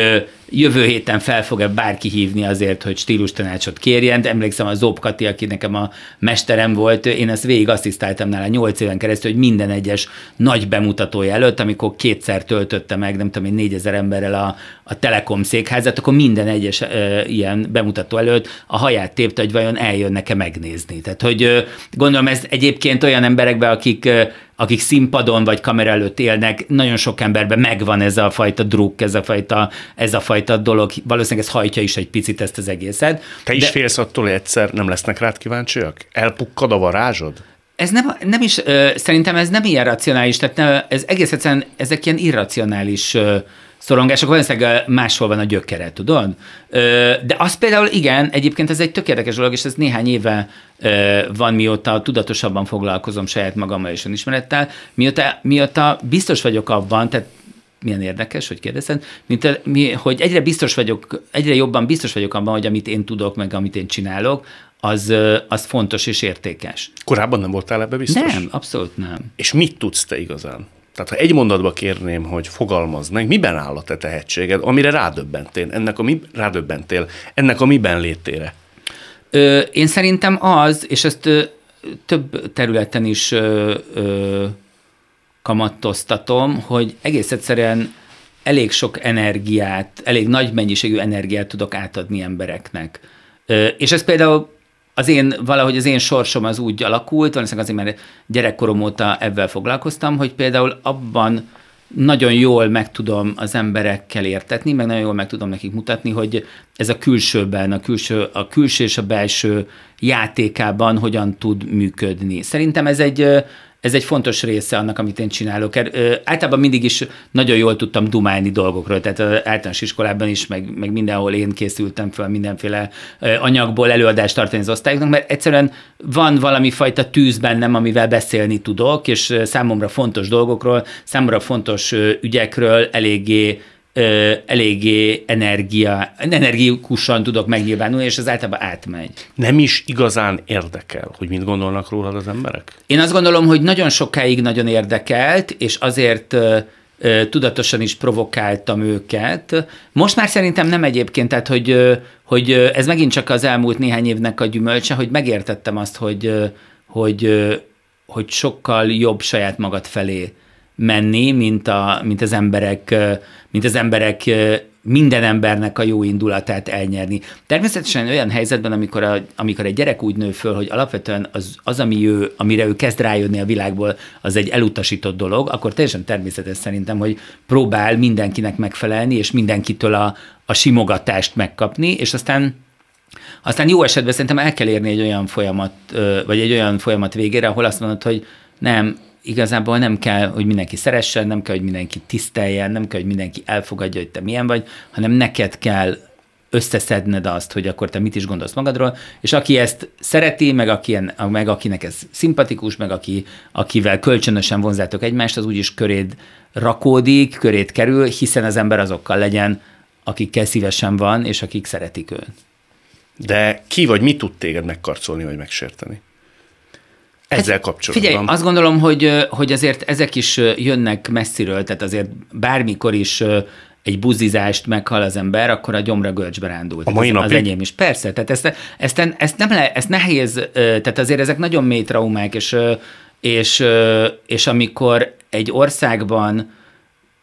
Jövő héten fel fog-e bárki hívni azért, hogy stílus tanácsot kérjen, de emlékszem a Zób Kati, aki nekem a mesterem volt, én ezt végig asszisztáltam nála nyolc éven keresztül, hogy minden egyes nagy bemutatója előtt, amikor kétszer töltötte meg, nem tudom én, négyezer emberrel a, a Telekom székházat, akkor minden egyes ö, ilyen bemutató előtt a haját tépte, hogy vajon eljön nekem megnézni. Tehát, hogy ö, gondolom ez egyébként olyan emberekbe, akik ö, akik színpadon vagy kamera előtt élnek, nagyon sok emberben megvan ez a fajta druk, ez a fajta, ez a fajta dolog. Valószínűleg ez hajtja is egy picit ezt az egészet. Te is de... félsz attól, hogy egyszer nem lesznek rád kíváncsiak? Elpukkad a varázsod? ez nem, nem is, ö, szerintem ez nem ilyen racionális, tehát nem, ez egész egyszerűen ezek ilyen irracionális ö, szorongások, akkor valószínűleg máshol van a gyökere, tudod? De az például igen, egyébként ez egy tökéletes dolog, és ez néhány éve van, mióta tudatosabban foglalkozom saját magammal és önismerettel, mióta, mióta biztos vagyok abban, tehát milyen érdekes, hogy kérdezed, mint, mi, hogy egyre biztos vagyok, egyre jobban biztos vagyok abban, hogy amit én tudok, meg amit én csinálok, az, az fontos és értékes. Korábban nem voltál ebbe biztos? Nem, abszolút nem. És mit tudsz te igazán? Tehát ha egy mondatba kérném, hogy fogalmazd meg, miben áll a te tehetséged, amire rádöbbentél, ennek a, mi, rádöbbentél, ennek a miben létére? Ö, én szerintem az, és ezt ö, több területen is ö, ö, kamatoztatom, hogy egész egyszerűen elég sok energiát, elég nagy mennyiségű energiát tudok átadni embereknek. Ö, és ez például az én, valahogy az én sorsom az úgy alakult, valószínűleg azért, mert gyerekkorom óta ebben foglalkoztam, hogy például abban nagyon jól meg tudom az emberekkel értetni, meg nagyon jól meg tudom nekik mutatni, hogy ez a külsőben, a külső, a külső és a belső játékában hogyan tud működni. Szerintem ez egy ez egy fontos része annak, amit én csinálok. Er, általában mindig is nagyon jól tudtam dumálni dolgokról, tehát az általános iskolában is, meg, meg mindenhol én készültem fel mindenféle anyagból előadást tartani az osztályoknak, mert egyszerűen van valami fajta tűz bennem, amivel beszélni tudok, és számomra fontos dolgokról, számomra fontos ügyekről eléggé ö, eléggé energia, energikusan tudok megnyilvánulni, és az általában átmegy. Nem is igazán érdekel, hogy mit gondolnak rólad az emberek? Én azt gondolom, hogy nagyon sokáig nagyon érdekelt, és azért ö, ö, tudatosan is provokáltam őket. Most már szerintem nem egyébként, tehát hogy, ö, hogy ez megint csak az elmúlt néhány évnek a gyümölcse, hogy megértettem azt, hogy, hogy, hogy sokkal jobb saját magad felé menni, mint, a, mint az emberek mint az emberek minden embernek a jó indulatát elnyerni. Természetesen olyan helyzetben, amikor, a, amikor egy gyerek úgy nő föl, hogy alapvetően az, az ami ő, amire ő kezd rájönni a világból, az egy elutasított dolog, akkor teljesen természetes szerintem, hogy próbál mindenkinek megfelelni, és mindenkitől a, a simogatást megkapni, és aztán aztán jó esetben szerintem el kell érni egy olyan folyamat, vagy egy olyan folyamat végére, ahol azt mondod, hogy nem, igazából nem kell, hogy mindenki szeressen, nem kell, hogy mindenki tiszteljen, nem kell, hogy mindenki elfogadja, hogy te milyen vagy, hanem neked kell összeszedned azt, hogy akkor te mit is gondolsz magadról, és aki ezt szereti, meg, aki, meg akinek ez szimpatikus, meg aki, akivel kölcsönösen vonzátok egymást, az úgyis köréd rakódik, köréd kerül, hiszen az ember azokkal legyen, akikkel szívesen van, és akik szeretik őt. De ki vagy, mi tud téged megkarcolni, vagy megsérteni? Hát ezzel hát, kapcsolatban. Figyelj, azt gondolom, hogy, hogy azért ezek is jönnek messziről, tehát azért bármikor is egy buzizást meghal az ember, akkor a gyomra görcsbe rándult. A mai napig? Az enyém is. Persze, tehát ezt, ezt, ezt nem le, ezt nehéz, tehát azért ezek nagyon mély traumák, és, és, és amikor egy országban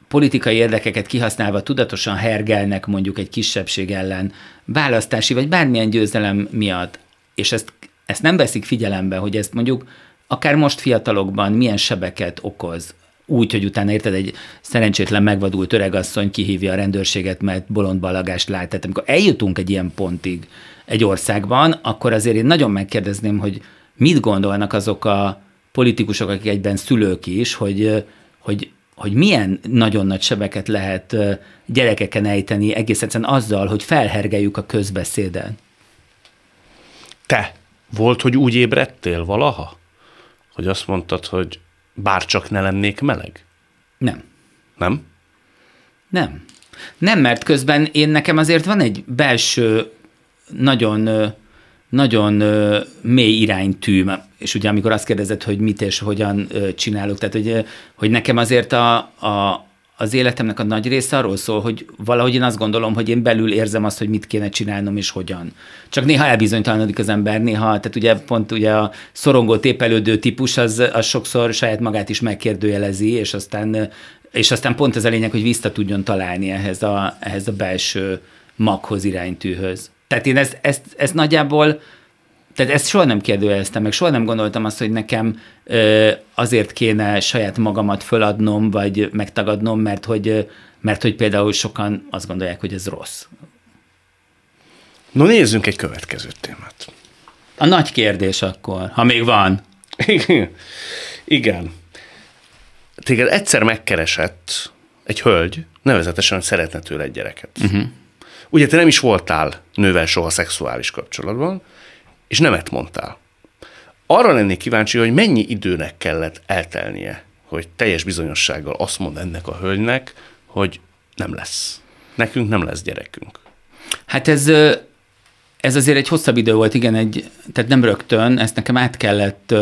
politikai érdekeket kihasználva tudatosan hergelnek mondjuk egy kisebbség ellen választási vagy bármilyen győzelem miatt, és ezt ezt nem veszik figyelembe, hogy ezt mondjuk akár most fiatalokban milyen sebeket okoz, úgy, hogy utána érted, egy szerencsétlen megvadult öregasszony kihívja a rendőrséget, mert bolond balagást lát. Tehát amikor eljutunk egy ilyen pontig egy országban, akkor azért én nagyon megkérdezném, hogy mit gondolnak azok a politikusok, akik egyben szülők is, hogy, hogy, hogy milyen nagyon nagy sebeket lehet gyerekeken ejteni egész egyszerűen azzal, hogy felhergeljük a közbeszéden. Te volt, hogy úgy ébredtél valaha? Hogy azt mondtad, hogy bár csak ne lennék meleg? Nem. Nem? Nem. Nem, mert közben én nekem azért van egy belső, nagyon, nagyon mély iránytűm, és ugye amikor azt kérdezed, hogy mit és hogyan csinálok, tehát hogy, hogy nekem azért a, a, az életemnek a nagy része arról szól, hogy valahogy én azt gondolom, hogy én belül érzem azt, hogy mit kéne csinálnom és hogyan. Csak néha elbizonytalanodik az ember, néha, tehát ugye pont ugye a szorongó tépelődő típus az, az sokszor saját magát is megkérdőjelezi, és aztán, és aztán pont ez a lényeg, hogy vissza tudjon találni ehhez a, ehhez a belső maghoz, iránytűhöz. Tehát én ezt, ezt, ezt nagyjából tehát ezt soha nem kérdőjeleztem, meg soha nem gondoltam azt, hogy nekem ö, azért kéne saját magamat föladnom, vagy megtagadnom, mert hogy, mert hogy például sokan azt gondolják, hogy ez rossz. No nézzünk egy következő témát. A nagy kérdés akkor, ha még van. Igen. Téged egyszer megkeresett egy hölgy, nevezetesen, szeretne tőle egy gyereket. Uh-huh. Ugye te nem is voltál nővel soha szexuális kapcsolatban, és nemet mondtál. Arra lennék kíváncsi, hogy mennyi időnek kellett eltelnie, hogy teljes bizonyossággal azt mond ennek a hölgynek, hogy nem lesz. Nekünk nem lesz gyerekünk. Hát ez, ez azért egy hosszabb idő volt, igen, egy, tehát nem rögtön, ezt nekem át kellett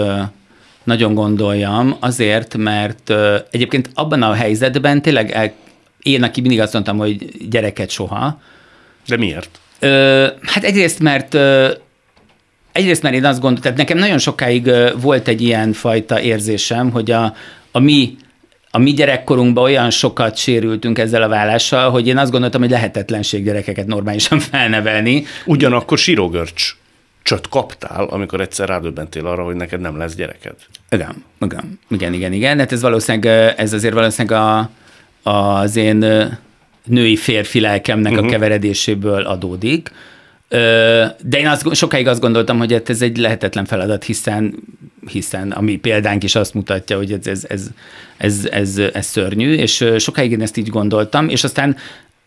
nagyon gondoljam, azért, mert egyébként abban a helyzetben tényleg el, én, aki mindig azt mondtam, hogy gyereket soha. De miért? Ö, hát egyrészt, mert egyrészt, mert én azt gondolom, tehát nekem nagyon sokáig volt egy ilyen fajta érzésem, hogy a, a mi a mi gyerekkorunkban olyan sokat sérültünk ezzel a vállással, hogy én azt gondoltam, hogy lehetetlenség gyerekeket normálisan felnevelni. Ugyanakkor sírógörcs csöt kaptál, amikor egyszer rádöbbentél arra, hogy neked nem lesz gyereked. Igen, igen, igen, igen, igen. Hát ez valószínűleg, ez azért valószínűleg a, az én női férfi lelkemnek uh-huh. a mhm. keveredéséből adódik. De én azt, sokáig azt gondoltam, hogy hát ez egy lehetetlen feladat, hiszen, hiszen a mi példánk is azt mutatja, hogy ez, ez, ez, ez, ez, ez szörnyű, és sokáig én ezt így gondoltam, és aztán,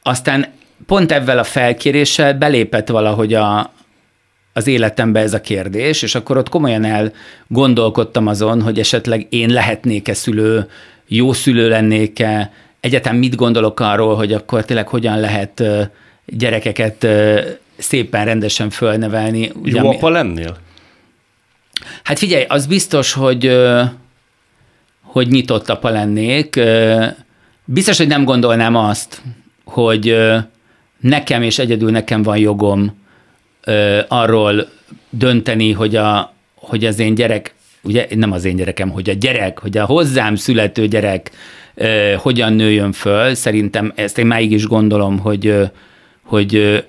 aztán pont ezzel a felkéréssel belépett valahogy a, az életembe ez a kérdés, és akkor ott komolyan elgondolkodtam azon, hogy esetleg én lehetnék-e szülő, jó szülő lennék-e, egyetem mit gondolok arról, hogy akkor tényleg hogyan lehet gyerekeket szépen rendesen fölnevelni. Ugye, Jó apa lennél? Hát figyelj, az biztos, hogy, hogy nyitott apa lennék. Biztos, hogy nem gondolnám azt, hogy nekem és egyedül nekem van jogom arról dönteni, hogy, a, hogy az én gyerek, ugye nem az én gyerekem, hogy a gyerek, hogy a hozzám születő gyerek hogyan nőjön föl. Szerintem ezt én máig is gondolom, hogy, hogy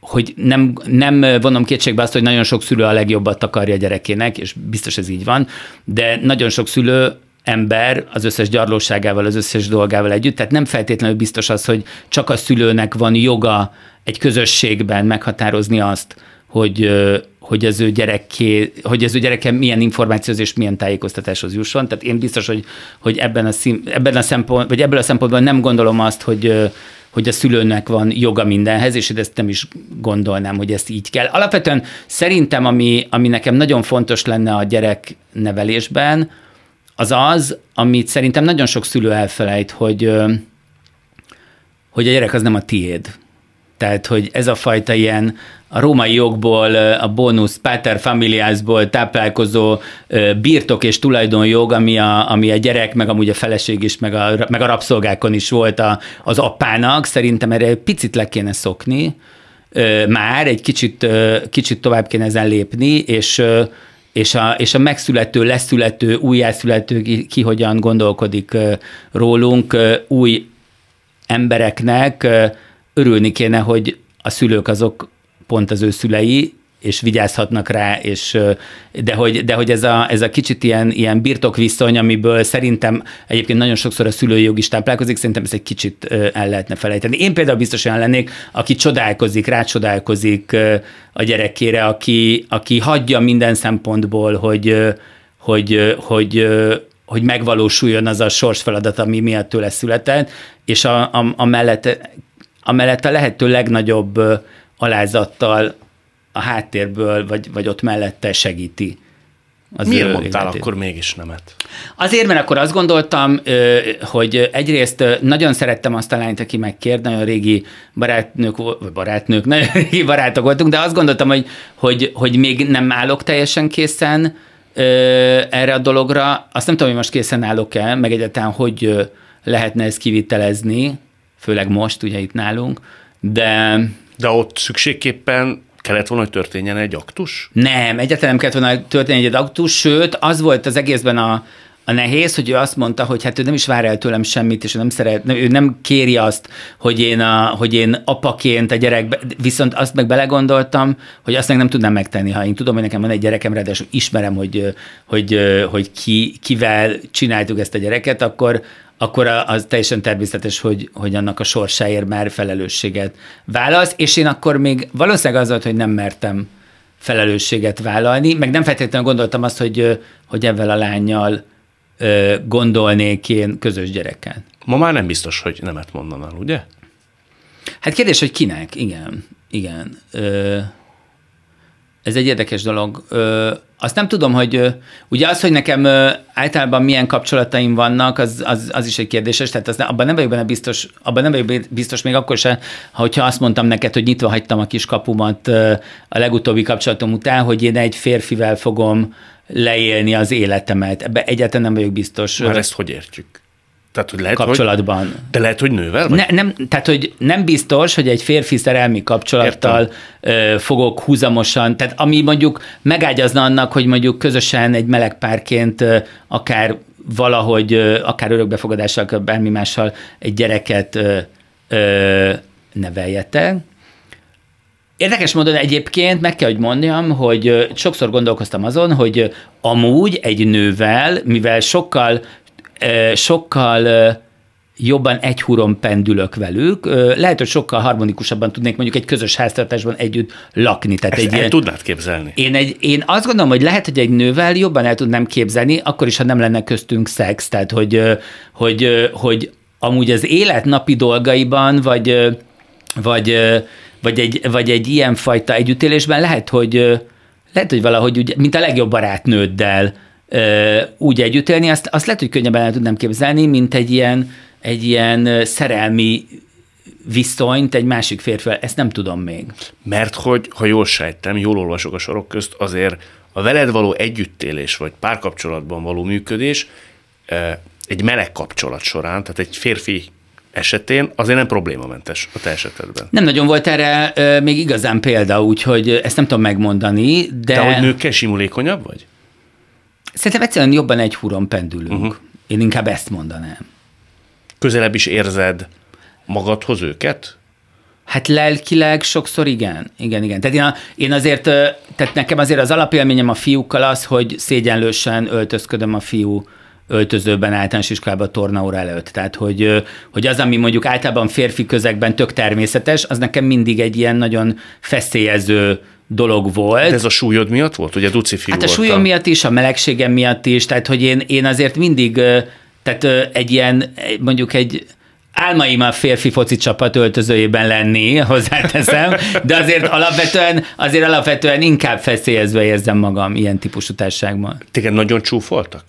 hogy nem, nem vonom kétségbe azt, hogy nagyon sok szülő a legjobbat akarja a gyerekének, és biztos ez így van, de nagyon sok szülő ember az összes gyarlóságával, az összes dolgával együtt, tehát nem feltétlenül biztos az, hogy csak a szülőnek van joga egy közösségben meghatározni azt, hogy, hogy az ő gyereké, hogy az ő gyereke milyen információhoz és milyen tájékoztatáshoz jusson. Tehát én biztos, hogy, hogy ebben, a szín, ebben a szempont, vagy ebből a szempontból nem gondolom azt, hogy, hogy a szülőnek van joga mindenhez, és ezt nem is gondolnám, hogy ezt így kell. Alapvetően szerintem, ami, ami nekem nagyon fontos lenne a gyerek nevelésben, az az, amit szerintem nagyon sok szülő elfelejt, hogy, hogy a gyerek az nem a tiéd. Tehát, hogy ez a fajta ilyen a római jogból, a bonus pater familiásból táplálkozó birtok és tulajdonjog, ami a, ami a gyerek, meg amúgy a feleség is, meg a, meg a rabszolgákon is volt a, az apának, szerintem erre picit le kéne szokni, már egy kicsit, kicsit tovább kéne ezen lépni, és és a, és a megszülető, leszülető, újjászülető ki, ki hogyan gondolkodik rólunk, új embereknek örülni kéne, hogy a szülők azok pont az ő szülei, és vigyázhatnak rá, és, de hogy, de hogy ez, a, ez a kicsit ilyen, ilyen birtokviszony, amiből szerintem egyébként nagyon sokszor a szülői jog is táplálkozik, szerintem ez egy kicsit el lehetne felejteni. Én például biztos olyan lennék, aki csodálkozik, rácsodálkozik a gyerekére, aki, aki hagyja minden szempontból, hogy, hogy, hogy, hogy megvalósuljon az a sorsfeladat, ami miatt tőle született, és a, a, a mellett, a mellett a lehető legnagyobb alázattal a háttérből, vagy, vagy ott mellette segíti. Az Miért mondtál életét. akkor mégis nemet? Azért, mert akkor azt gondoltam, hogy egyrészt nagyon szerettem azt a lányt, aki megkért, nagyon régi barátnők, vagy barátnők, nagyon régi barátok voltunk, de azt gondoltam, hogy, hogy, hogy még nem állok teljesen készen erre a dologra. Azt nem tudom, hogy most készen állok-e, meg egyáltalán hogy lehetne ezt kivitelezni, főleg most, ugye itt nálunk, de de ott szükségképpen kellett volna, hogy történjen egy aktus? Nem, egyáltalán nem kellett volna hogy történjen egy aktus, sőt, az volt az egészben a, a nehéz, hogy ő azt mondta, hogy hát ő nem is vár el tőlem semmit, és ő nem szeret, ő nem kéri azt, hogy én, a, hogy én apaként a gyerekbe, viszont azt meg belegondoltam, hogy azt meg nem tudnám megtenni, ha én tudom, hogy nekem van egy gyerekem, ráadásul ismerem, hogy, hogy, hogy ki, kivel csináltuk ezt a gyereket, akkor, akkor az teljesen természetes, hogy, hogy annak a sorsáért már felelősséget válasz, és én akkor még valószínűleg az volt, hogy nem mertem felelősséget vállalni, meg nem feltétlenül gondoltam azt, hogy, hogy ebben a lányjal gondolnék én közös gyereken. Ma már nem biztos, hogy nemet mondanál, ugye? Hát kérdés, hogy kinek? Igen, igen. Ö- ez egy érdekes dolog. Ö, azt nem tudom, hogy ö, ugye az, hogy nekem ö, általában milyen kapcsolataim vannak, az, az, az is egy kérdéses, tehát az, abban nem vagyok benne biztos, abban nem vagyok biztos még akkor sem, ha, hogyha azt mondtam neked, hogy nyitva hagytam a kis kapumat ö, a legutóbbi kapcsolatom után, hogy én egy férfivel fogom leélni az életemet. Ebbe egyáltalán nem vagyok biztos. Már ezt hogy értjük? tehát, hogy lehet, kapcsolatban. Hogy, de lehet, hogy nővel? Vagy? Ne, nem, tehát, hogy nem biztos, hogy egy férfi szerelmi kapcsolattal ö, fogok húzamosan, tehát ami mondjuk megágyazna annak, hogy mondjuk közösen egy meleg párként ö, akár valahogy, ö, akár örökbefogadással, akár bármi mással egy gyereket ö, ö, neveljetek. Érdekes módon egyébként meg kell, hogy mondjam, hogy sokszor gondolkoztam azon, hogy amúgy egy nővel, mivel sokkal sokkal jobban húron pendülök velük. Lehet, hogy sokkal harmonikusabban tudnék mondjuk egy közös háztartásban együtt lakni. Tehát Ezt egy el ilyen... tudnád képzelni? Én, egy, én azt gondolom, hogy lehet, hogy egy nővel jobban el tudnám képzelni, akkor is, ha nem lenne köztünk szex. Tehát, hogy, hogy, hogy amúgy az élet napi dolgaiban, vagy, vagy, vagy, egy, vagy egy ilyenfajta együttélésben lehet, hogy lehet, hogy valahogy, úgy, mint a legjobb barátnőddel, ö, úgy együtt élni, azt, azt lehet, hogy könnyebben el tudnám képzelni, mint egy ilyen, egy ilyen szerelmi viszonyt egy másik férfivel, ezt nem tudom még. Mert hogy, ha jól sejtem, jól olvasok a sorok közt, azért a veled való együttélés, vagy párkapcsolatban való működés egy meleg kapcsolat során, tehát egy férfi esetén azért nem problémamentes a te esetedben. Nem nagyon volt erre ö, még igazán példa, úgyhogy ezt nem tudom megmondani, de... de hogy nőkkel simulékonyabb vagy? Szerintem egyszerűen jobban egy húron pendülünk. Uh-huh. Én inkább ezt mondanám. Közelebb is érzed magadhoz őket? Hát lelkileg sokszor igen. Igen, igen. Tehát én, a, én azért, tehát nekem azért az alapélményem a fiúkkal az, hogy szégyenlősen öltözködöm a fiú öltözőben, általános iskolában tornaóra előtt. Tehát, hogy, hogy az, ami mondjuk általában férfi közegben tök természetes, az nekem mindig egy ilyen nagyon feszélyező dolog volt. De ez a súlyod miatt volt? Ugye duci fiú Hát a súlyom voltam. miatt is, a melegségem miatt is, tehát hogy én, én azért mindig, tehát egy ilyen, mondjuk egy álmaim a férfi foci csapat öltözőjében lenni, hozzáteszem, de azért alapvetően, azért alapvetően inkább feszélyezve érzem magam ilyen típusú társágban. Téged nagyon csúfoltak?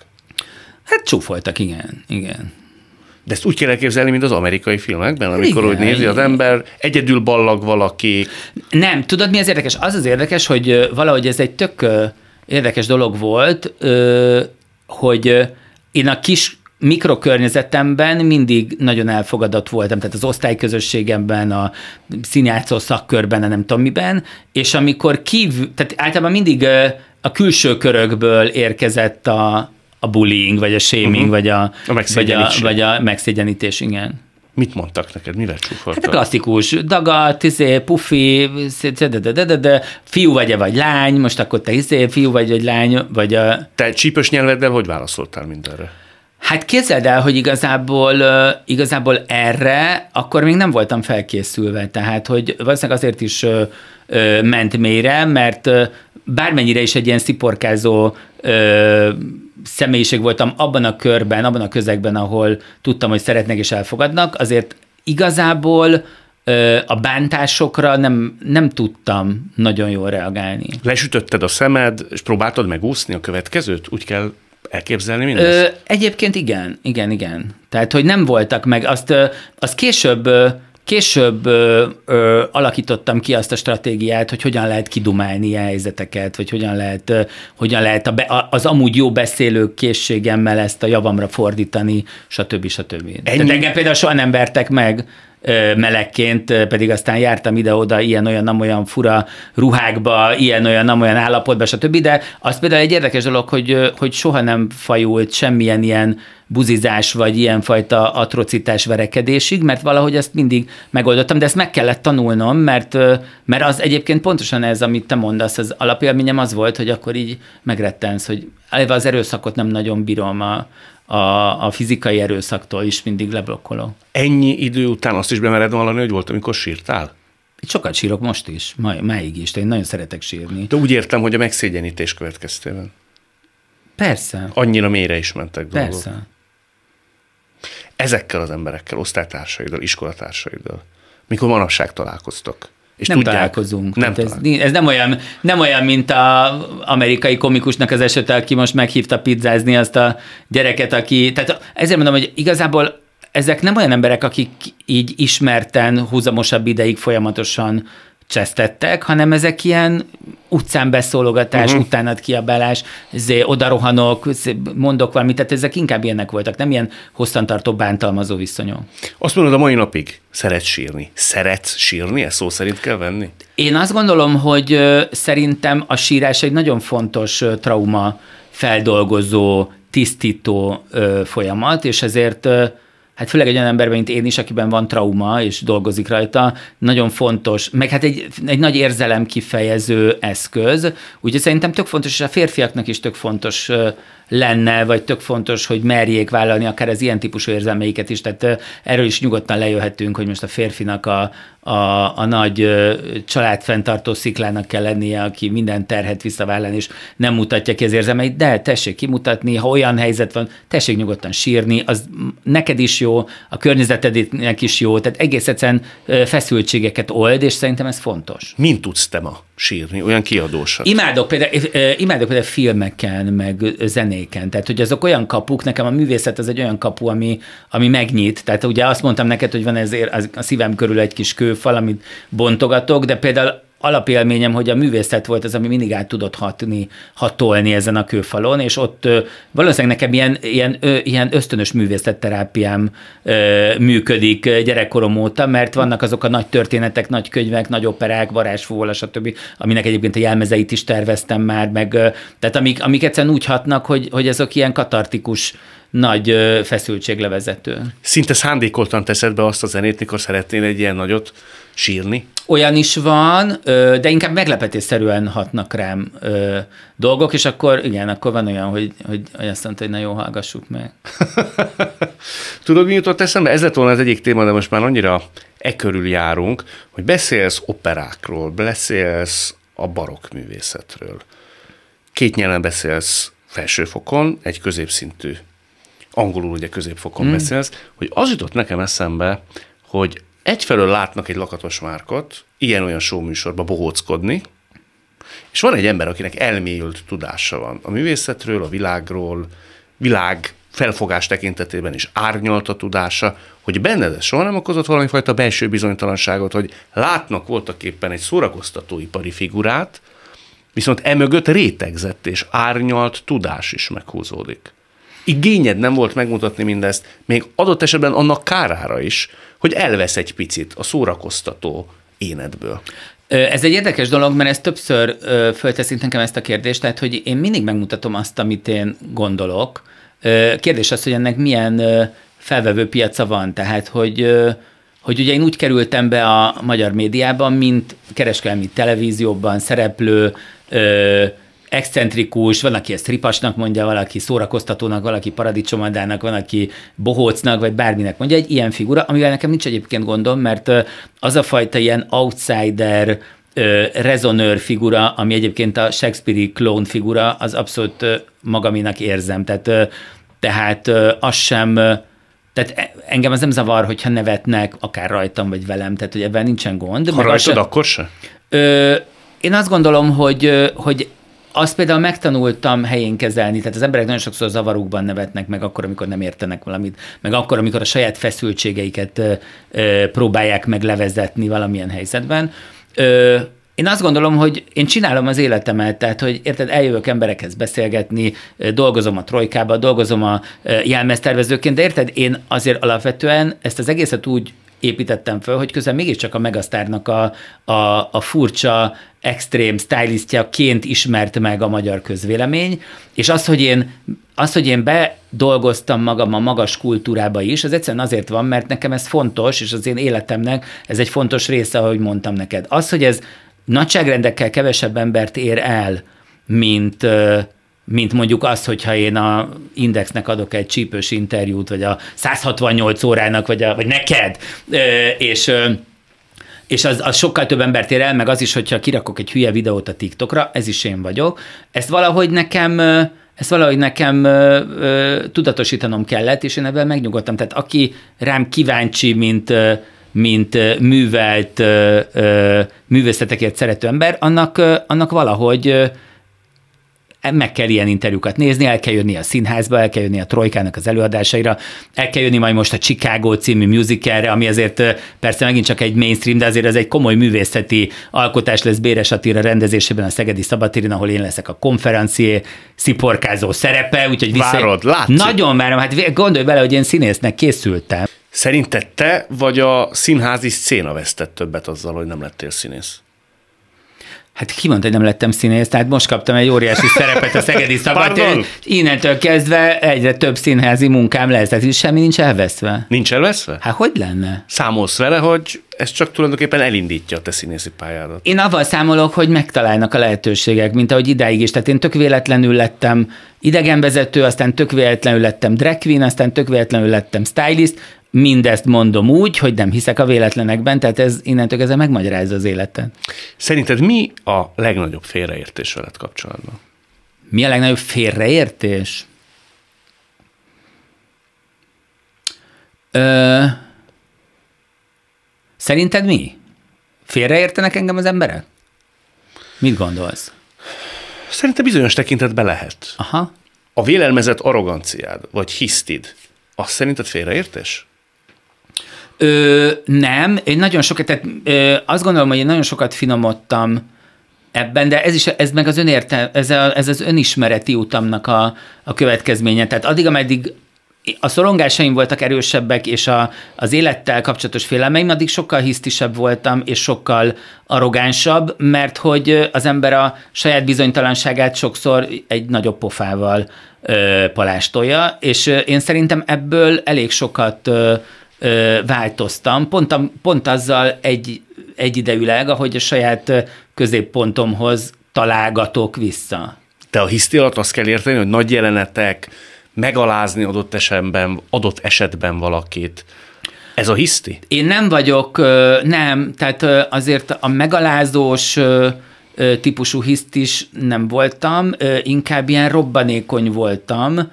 Hát csúfoltak, igen, igen. De ezt úgy kell elképzelni, mint az amerikai filmekben, amikor igen, úgy nézi igen. az ember, egyedül ballag valaki. Nem, tudod mi az érdekes? Az az érdekes, hogy valahogy ez egy tök érdekes dolog volt, hogy én a kis mikrokörnyezetemben mindig nagyon elfogadott voltam, tehát az osztályközösségemben, a színjátszó szakkörben, a nem tudom miben, és amikor kívül, tehát általában mindig a külső körökből érkezett a, a bullying, vagy a shaming, uh-huh. vagy, a, a vagy, a, vagy a megszégyenítés, igen. Mit mondtak neked? Mivel csúfoltak? Hát a klasszikus, dagat, izé, pufi, de, de, de, de, de, fiú vagy-e vagy lány, most akkor te izé, fiú vagy vagy lány, vagy a... Te csípős nyelveddel hogy válaszoltál mindenre? Hát képzeld el, hogy igazából, igazából erre akkor még nem voltam felkészülve, tehát hogy valószínűleg azért is ment mélyre, mert bármennyire is egy ilyen sziporkázó személyiség voltam abban a körben, abban a közegben, ahol tudtam, hogy szeretnek és elfogadnak, azért igazából a bántásokra nem, nem tudtam nagyon jól reagálni. Lesütötted a szemed, és próbáltad megúszni a következőt? Úgy kell elképzelni mindezt? Ö, egyébként igen, igen, igen. Tehát, hogy nem voltak meg. Azt, azt később Később ö, ö, alakítottam ki azt a stratégiát, hogy hogyan lehet kidumálni a helyzeteket, vagy hogyan lehet, ö, hogyan lehet a be, a, az amúgy jó beszélő készségemmel ezt a javamra fordítani, stb. stb. Ennyi? Tehát engem például soha nem vertek meg, melegként, pedig aztán jártam ide-oda ilyen-olyan, nem-olyan fura ruhákba, ilyen-olyan, nem-olyan állapotba, stb. De az például egy érdekes dolog, hogy, hogy soha nem fajult semmilyen ilyen buzizás, vagy ilyenfajta atrocitás verekedésig, mert valahogy ezt mindig megoldottam, de ezt meg kellett tanulnom, mert, mert az egyébként pontosan ez, amit te mondasz, az alapélményem az volt, hogy akkor így megrettensz, hogy eleve az erőszakot nem nagyon bírom a, a, a fizikai erőszaktól is mindig leblokkoló. Ennyi idő után azt is bemered vallani, hogy volt, amikor sírtál? Sokat sírok most is, má, máig is, én nagyon szeretek sírni. De úgy értem, hogy a megszégyenítés következtében. Persze. Annyira mélyre is mentek dolgok. Persze. Ezekkel az emberekkel, osztálytársaiddal, iskolatársaiddal, mikor manapság találkoztok, és nem tudják, találkozunk. Nem ez, ez, nem, olyan, nem olyan, mint az amerikai komikusnak az esete, aki most meghívta pizzázni azt a gyereket, aki... Tehát ezért mondom, hogy igazából ezek nem olyan emberek, akik így ismerten, húzamosabb ideig folyamatosan csesztettek, hanem ezek ilyen utcán beszólogatás, uh-huh. utánad kiabálás, odarohanok, mondok valamit, tehát ezek inkább ilyenek voltak, nem ilyen hosszantartó bántalmazó viszonyok. Azt mondod, a mai napig szeret sírni. Szeret sírni? Ezt szó szerint kell venni? Én azt gondolom, hogy szerintem a sírás egy nagyon fontos trauma feldolgozó, tisztító folyamat, és ezért hát főleg egy olyan emberben, mint én is, akiben van trauma, és dolgozik rajta, nagyon fontos, meg hát egy, egy nagy érzelem kifejező eszköz, úgyhogy szerintem tök fontos, és a férfiaknak is tök fontos lenne, vagy tök fontos, hogy merjék vállalni akár az ilyen típusú érzelmeiket is. Tehát erről is nyugodtan lejöhetünk, hogy most a férfinak a, a, a nagy családfenntartó sziklának kell lennie, aki minden terhet visszavállalni, és nem mutatja ki az érzelmeit, de tessék kimutatni, ha olyan helyzet van, tessék nyugodtan sírni, az neked is jó, a környezetednek is jó, tehát egész egyszerűen feszültségeket old, és szerintem ez fontos. Mint tudsz te ma? sírni, olyan kiadósat. Imádok például, eh, imádok például filmeken, meg zenéken, tehát hogy azok olyan kapuk, nekem a művészet az egy olyan kapu, ami, ami megnyit, tehát ugye azt mondtam neked, hogy van ezért a szívem körül egy kis kőfal, amit bontogatok, de például alapélményem, hogy a művészet volt az, ami mindig át tudott hatni, hatolni ezen a kőfalon, és ott ö, valószínűleg nekem ilyen, ilyen, ö, ilyen ösztönös művészetterápiám ö, működik gyerekkorom óta, mert vannak azok a nagy történetek, nagy könyvek, nagy operák, varázsfúvola, stb., aminek egyébként a jelmezeit is terveztem már, meg, ö, tehát amik, amik egyszerűen úgy hatnak, hogy, hogy azok ilyen katartikus nagy feszültséglevezető. Szinte szándékoltan teszed be azt a zenét, mikor szeretnél egy ilyen nagyot sírni? Olyan is van, de inkább meglepetésszerűen hatnak rám dolgok, és akkor igen, akkor van olyan, hogy, hogy, hogy azt mondta, hogy na jó, hallgassuk meg. Tudod, mi jutott eszembe? Ez lett volna az egyik téma, de most már annyira e körül járunk, hogy beszélsz operákról, beszélsz a barokk művészetről. Két nyelven beszélsz felsőfokon, egy középszintű angolul ugye középfokon hmm. beszélsz, hogy az jutott nekem eszembe, hogy egyfelől látnak egy lakatos márkot, ilyen-olyan show műsorba bohóckodni, és van egy ember, akinek elmélyült tudása van a művészetről, a világról, világ felfogás tekintetében is árnyalt a tudása, hogy benned ez soha nem okozott valami fajta belső bizonytalanságot, hogy látnak voltak éppen egy szórakoztatóipari figurát, viszont emögött rétegzett és árnyalt tudás is meghúzódik igényed nem volt megmutatni mindezt, még adott esetben annak kárára is, hogy elvesz egy picit a szórakoztató énedből. Ez egy érdekes dolog, mert ez többször fölteszik nekem ezt a kérdést, tehát hogy én mindig megmutatom azt, amit én gondolok. Kérdés az, hogy ennek milyen felvevő piaca van, tehát hogy hogy ugye én úgy kerültem be a magyar médiában, mint kereskedelmi televízióban szereplő excentrikus, van, aki ezt ripasnak mondja, valaki szórakoztatónak, valaki paradicsomadának, van, aki bohócnak, vagy bárminek mondja, egy ilyen figura, amivel nekem nincs egyébként gondom, mert az a fajta ilyen outsider, rezonőr figura, ami egyébként a Shakespeare-i klón figura, az abszolút magaminak érzem. Tehát, tehát az sem, tehát e, engem az nem zavar, hogyha nevetnek, akár rajtam vagy velem, tehát hogy ebben nincsen gond. Ha rajtad, az, akkor se? Ö, én azt gondolom, hogy, hogy azt például megtanultam helyén kezelni, tehát az emberek nagyon sokszor zavarukban nevetnek meg akkor, amikor nem értenek valamit, meg akkor, amikor a saját feszültségeiket ö, próbálják meg levezetni valamilyen helyzetben. Ö, én azt gondolom, hogy én csinálom az életemet, tehát hogy érted, eljövök emberekhez beszélgetni, dolgozom a trojkába, dolgozom a jelmeztervezőként, de érted, én azért alapvetően ezt az egészet úgy építettem föl, hogy közben mégiscsak a Megasztárnak a, a, a furcsa, extrém stylistjaként ismert meg a magyar közvélemény, és az, hogy én, az, hogy én bedolgoztam magam a magas kultúrába is, az egyszerűen azért van, mert nekem ez fontos, és az én életemnek ez egy fontos része, ahogy mondtam neked. Az, hogy ez nagyságrendekkel kevesebb embert ér el, mint mint mondjuk az, hogyha én a Indexnek adok egy csípős interjút, vagy a 168 órának, vagy, a, vagy neked, és és az, az sokkal több embert ér el, meg az is, hogyha kirakok egy hülye videót a TikTokra, ez is én vagyok. Ezt valahogy nekem ezt valahogy nekem ö, ö, tudatosítanom kellett, és én ebben megnyugodtam. Tehát aki rám kíváncsi, mint, mint művelt ö, ö, művészetekért szerető ember, annak, ö, annak valahogy ö, meg kell ilyen interjúkat nézni, el kell jönni a színházba, el kell jönni a Trojkának az előadásaira, el kell jönni majd most a Chicago című musicalre, ami azért persze megint csak egy mainstream, de azért ez egy komoly művészeti alkotás lesz Béres Attila rendezésében a Szegedi Szabadtérin, ahol én leszek a konferencié, sziporkázó szerepe, úgyhogy vissza... Várod, látszik. Nagyon várom, hát gondolj bele, hogy én színésznek készültem. Szerinted te vagy a színházi széna vesztett többet azzal, hogy nem lettél színész? Hát kimondta, hogy nem lettem színész, tehát most kaptam egy óriási szerepet a Szegedi Szabadtér, innentől kezdve egyre több színházi munkám lesz, tehát semmi nincs elveszve. Nincs elveszve? Hát hogy lenne? Számolsz vele, hogy ez csak tulajdonképpen elindítja a te színészi pályádat. Én avval számolok, hogy megtalálnak a lehetőségek, mint ahogy idáig is. Tehát én tök véletlenül lettem idegenvezető, aztán tök véletlenül lettem drag queen, aztán tök véletlenül lettem stylist, mindezt mondom úgy, hogy nem hiszek a véletlenekben, tehát ez innentől kezdve megmagyarázza az életet. Szerinted mi a legnagyobb félreértés veled kapcsolatban? Mi a legnagyobb félreértés? Ö, szerinted mi? Félreértenek engem az emberek? Mit gondolsz? Szerintem bizonyos tekintetben lehet. Aha. A vélelmezett arroganciád, vagy hisztid, az szerinted félreértés? Ö, nem, én nagyon sokat, tehát ö, azt gondolom, hogy én nagyon sokat finomodtam ebben, de ez is, ez meg az önérte, ez, a, ez az önismereti utamnak a, a következménye. Tehát addig, ameddig a szorongásaim voltak erősebbek, és a, az élettel kapcsolatos félelmeim, addig sokkal hisztisebb voltam, és sokkal arrogánsabb, mert hogy az ember a saját bizonytalanságát sokszor egy nagyobb pofával ö, palástolja, és én szerintem ebből elég sokat ö, ö, változtam, pont, a, pont azzal egy, egyidejűleg, ahogy a saját középpontomhoz találgatok vissza. Te a hiszti alatt azt kell érteni, hogy nagy jelenetek, megalázni adott esetben, adott esetben valakit. Ez a hiszti? Én nem vagyok, nem, tehát azért a megalázós típusú hiszt is nem voltam, inkább ilyen robbanékony voltam,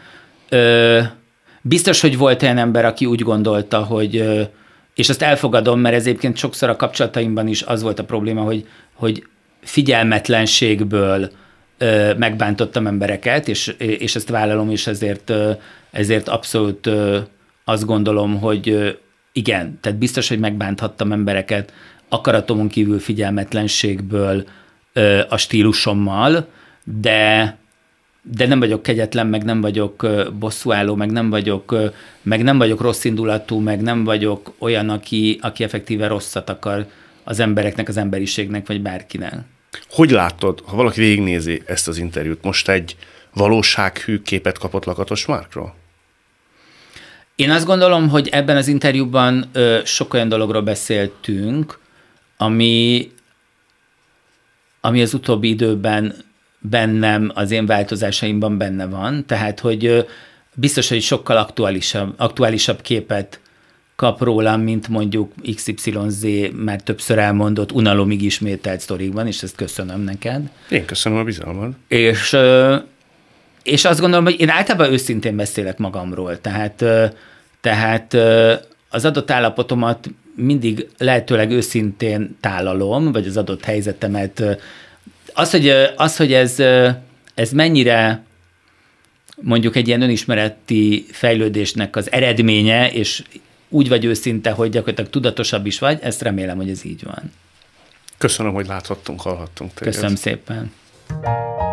Biztos, hogy volt olyan ember, aki úgy gondolta, hogy, és ezt elfogadom, mert ez egyébként sokszor a kapcsolataimban is az volt a probléma, hogy, hogy figyelmetlenségből megbántottam embereket, és, és ezt vállalom, és ezért, ezért abszolút azt gondolom, hogy igen, tehát biztos, hogy megbánthattam embereket akaratomon kívül figyelmetlenségből a stílusommal, de de nem vagyok kegyetlen, meg nem vagyok bosszúálló, meg nem vagyok, meg nem vagyok rossz indulatú, meg nem vagyok olyan, aki, aki effektíve rosszat akar az embereknek, az emberiségnek, vagy bárkinek. Hogy látod, ha valaki végignézi ezt az interjút, most egy valósághű képet kapott Lakatos Márkról? Én azt gondolom, hogy ebben az interjúban ö, sok olyan dologról beszéltünk, ami, ami az utóbbi időben bennem, az én változásaimban benne van, tehát hogy biztos, hogy sokkal aktuálisabb, aktuálisabb képet kap rólam, mint mondjuk XYZ már többször elmondott unalomig ismételt sztorikban, és ezt köszönöm neked. Én köszönöm a bizalmat. És, és azt gondolom, hogy én általában őszintén beszélek magamról, tehát, tehát az adott állapotomat mindig lehetőleg őszintén tálalom, vagy az adott helyzetemet az, hogy, az, hogy ez, ez mennyire mondjuk egy ilyen önismereti fejlődésnek az eredménye, és úgy vagy őszinte, hogy gyakorlatilag tudatosabb is vagy, ezt remélem, hogy ez így van. Köszönöm, hogy láthattunk, hallhattunk téged. Köszönöm szépen.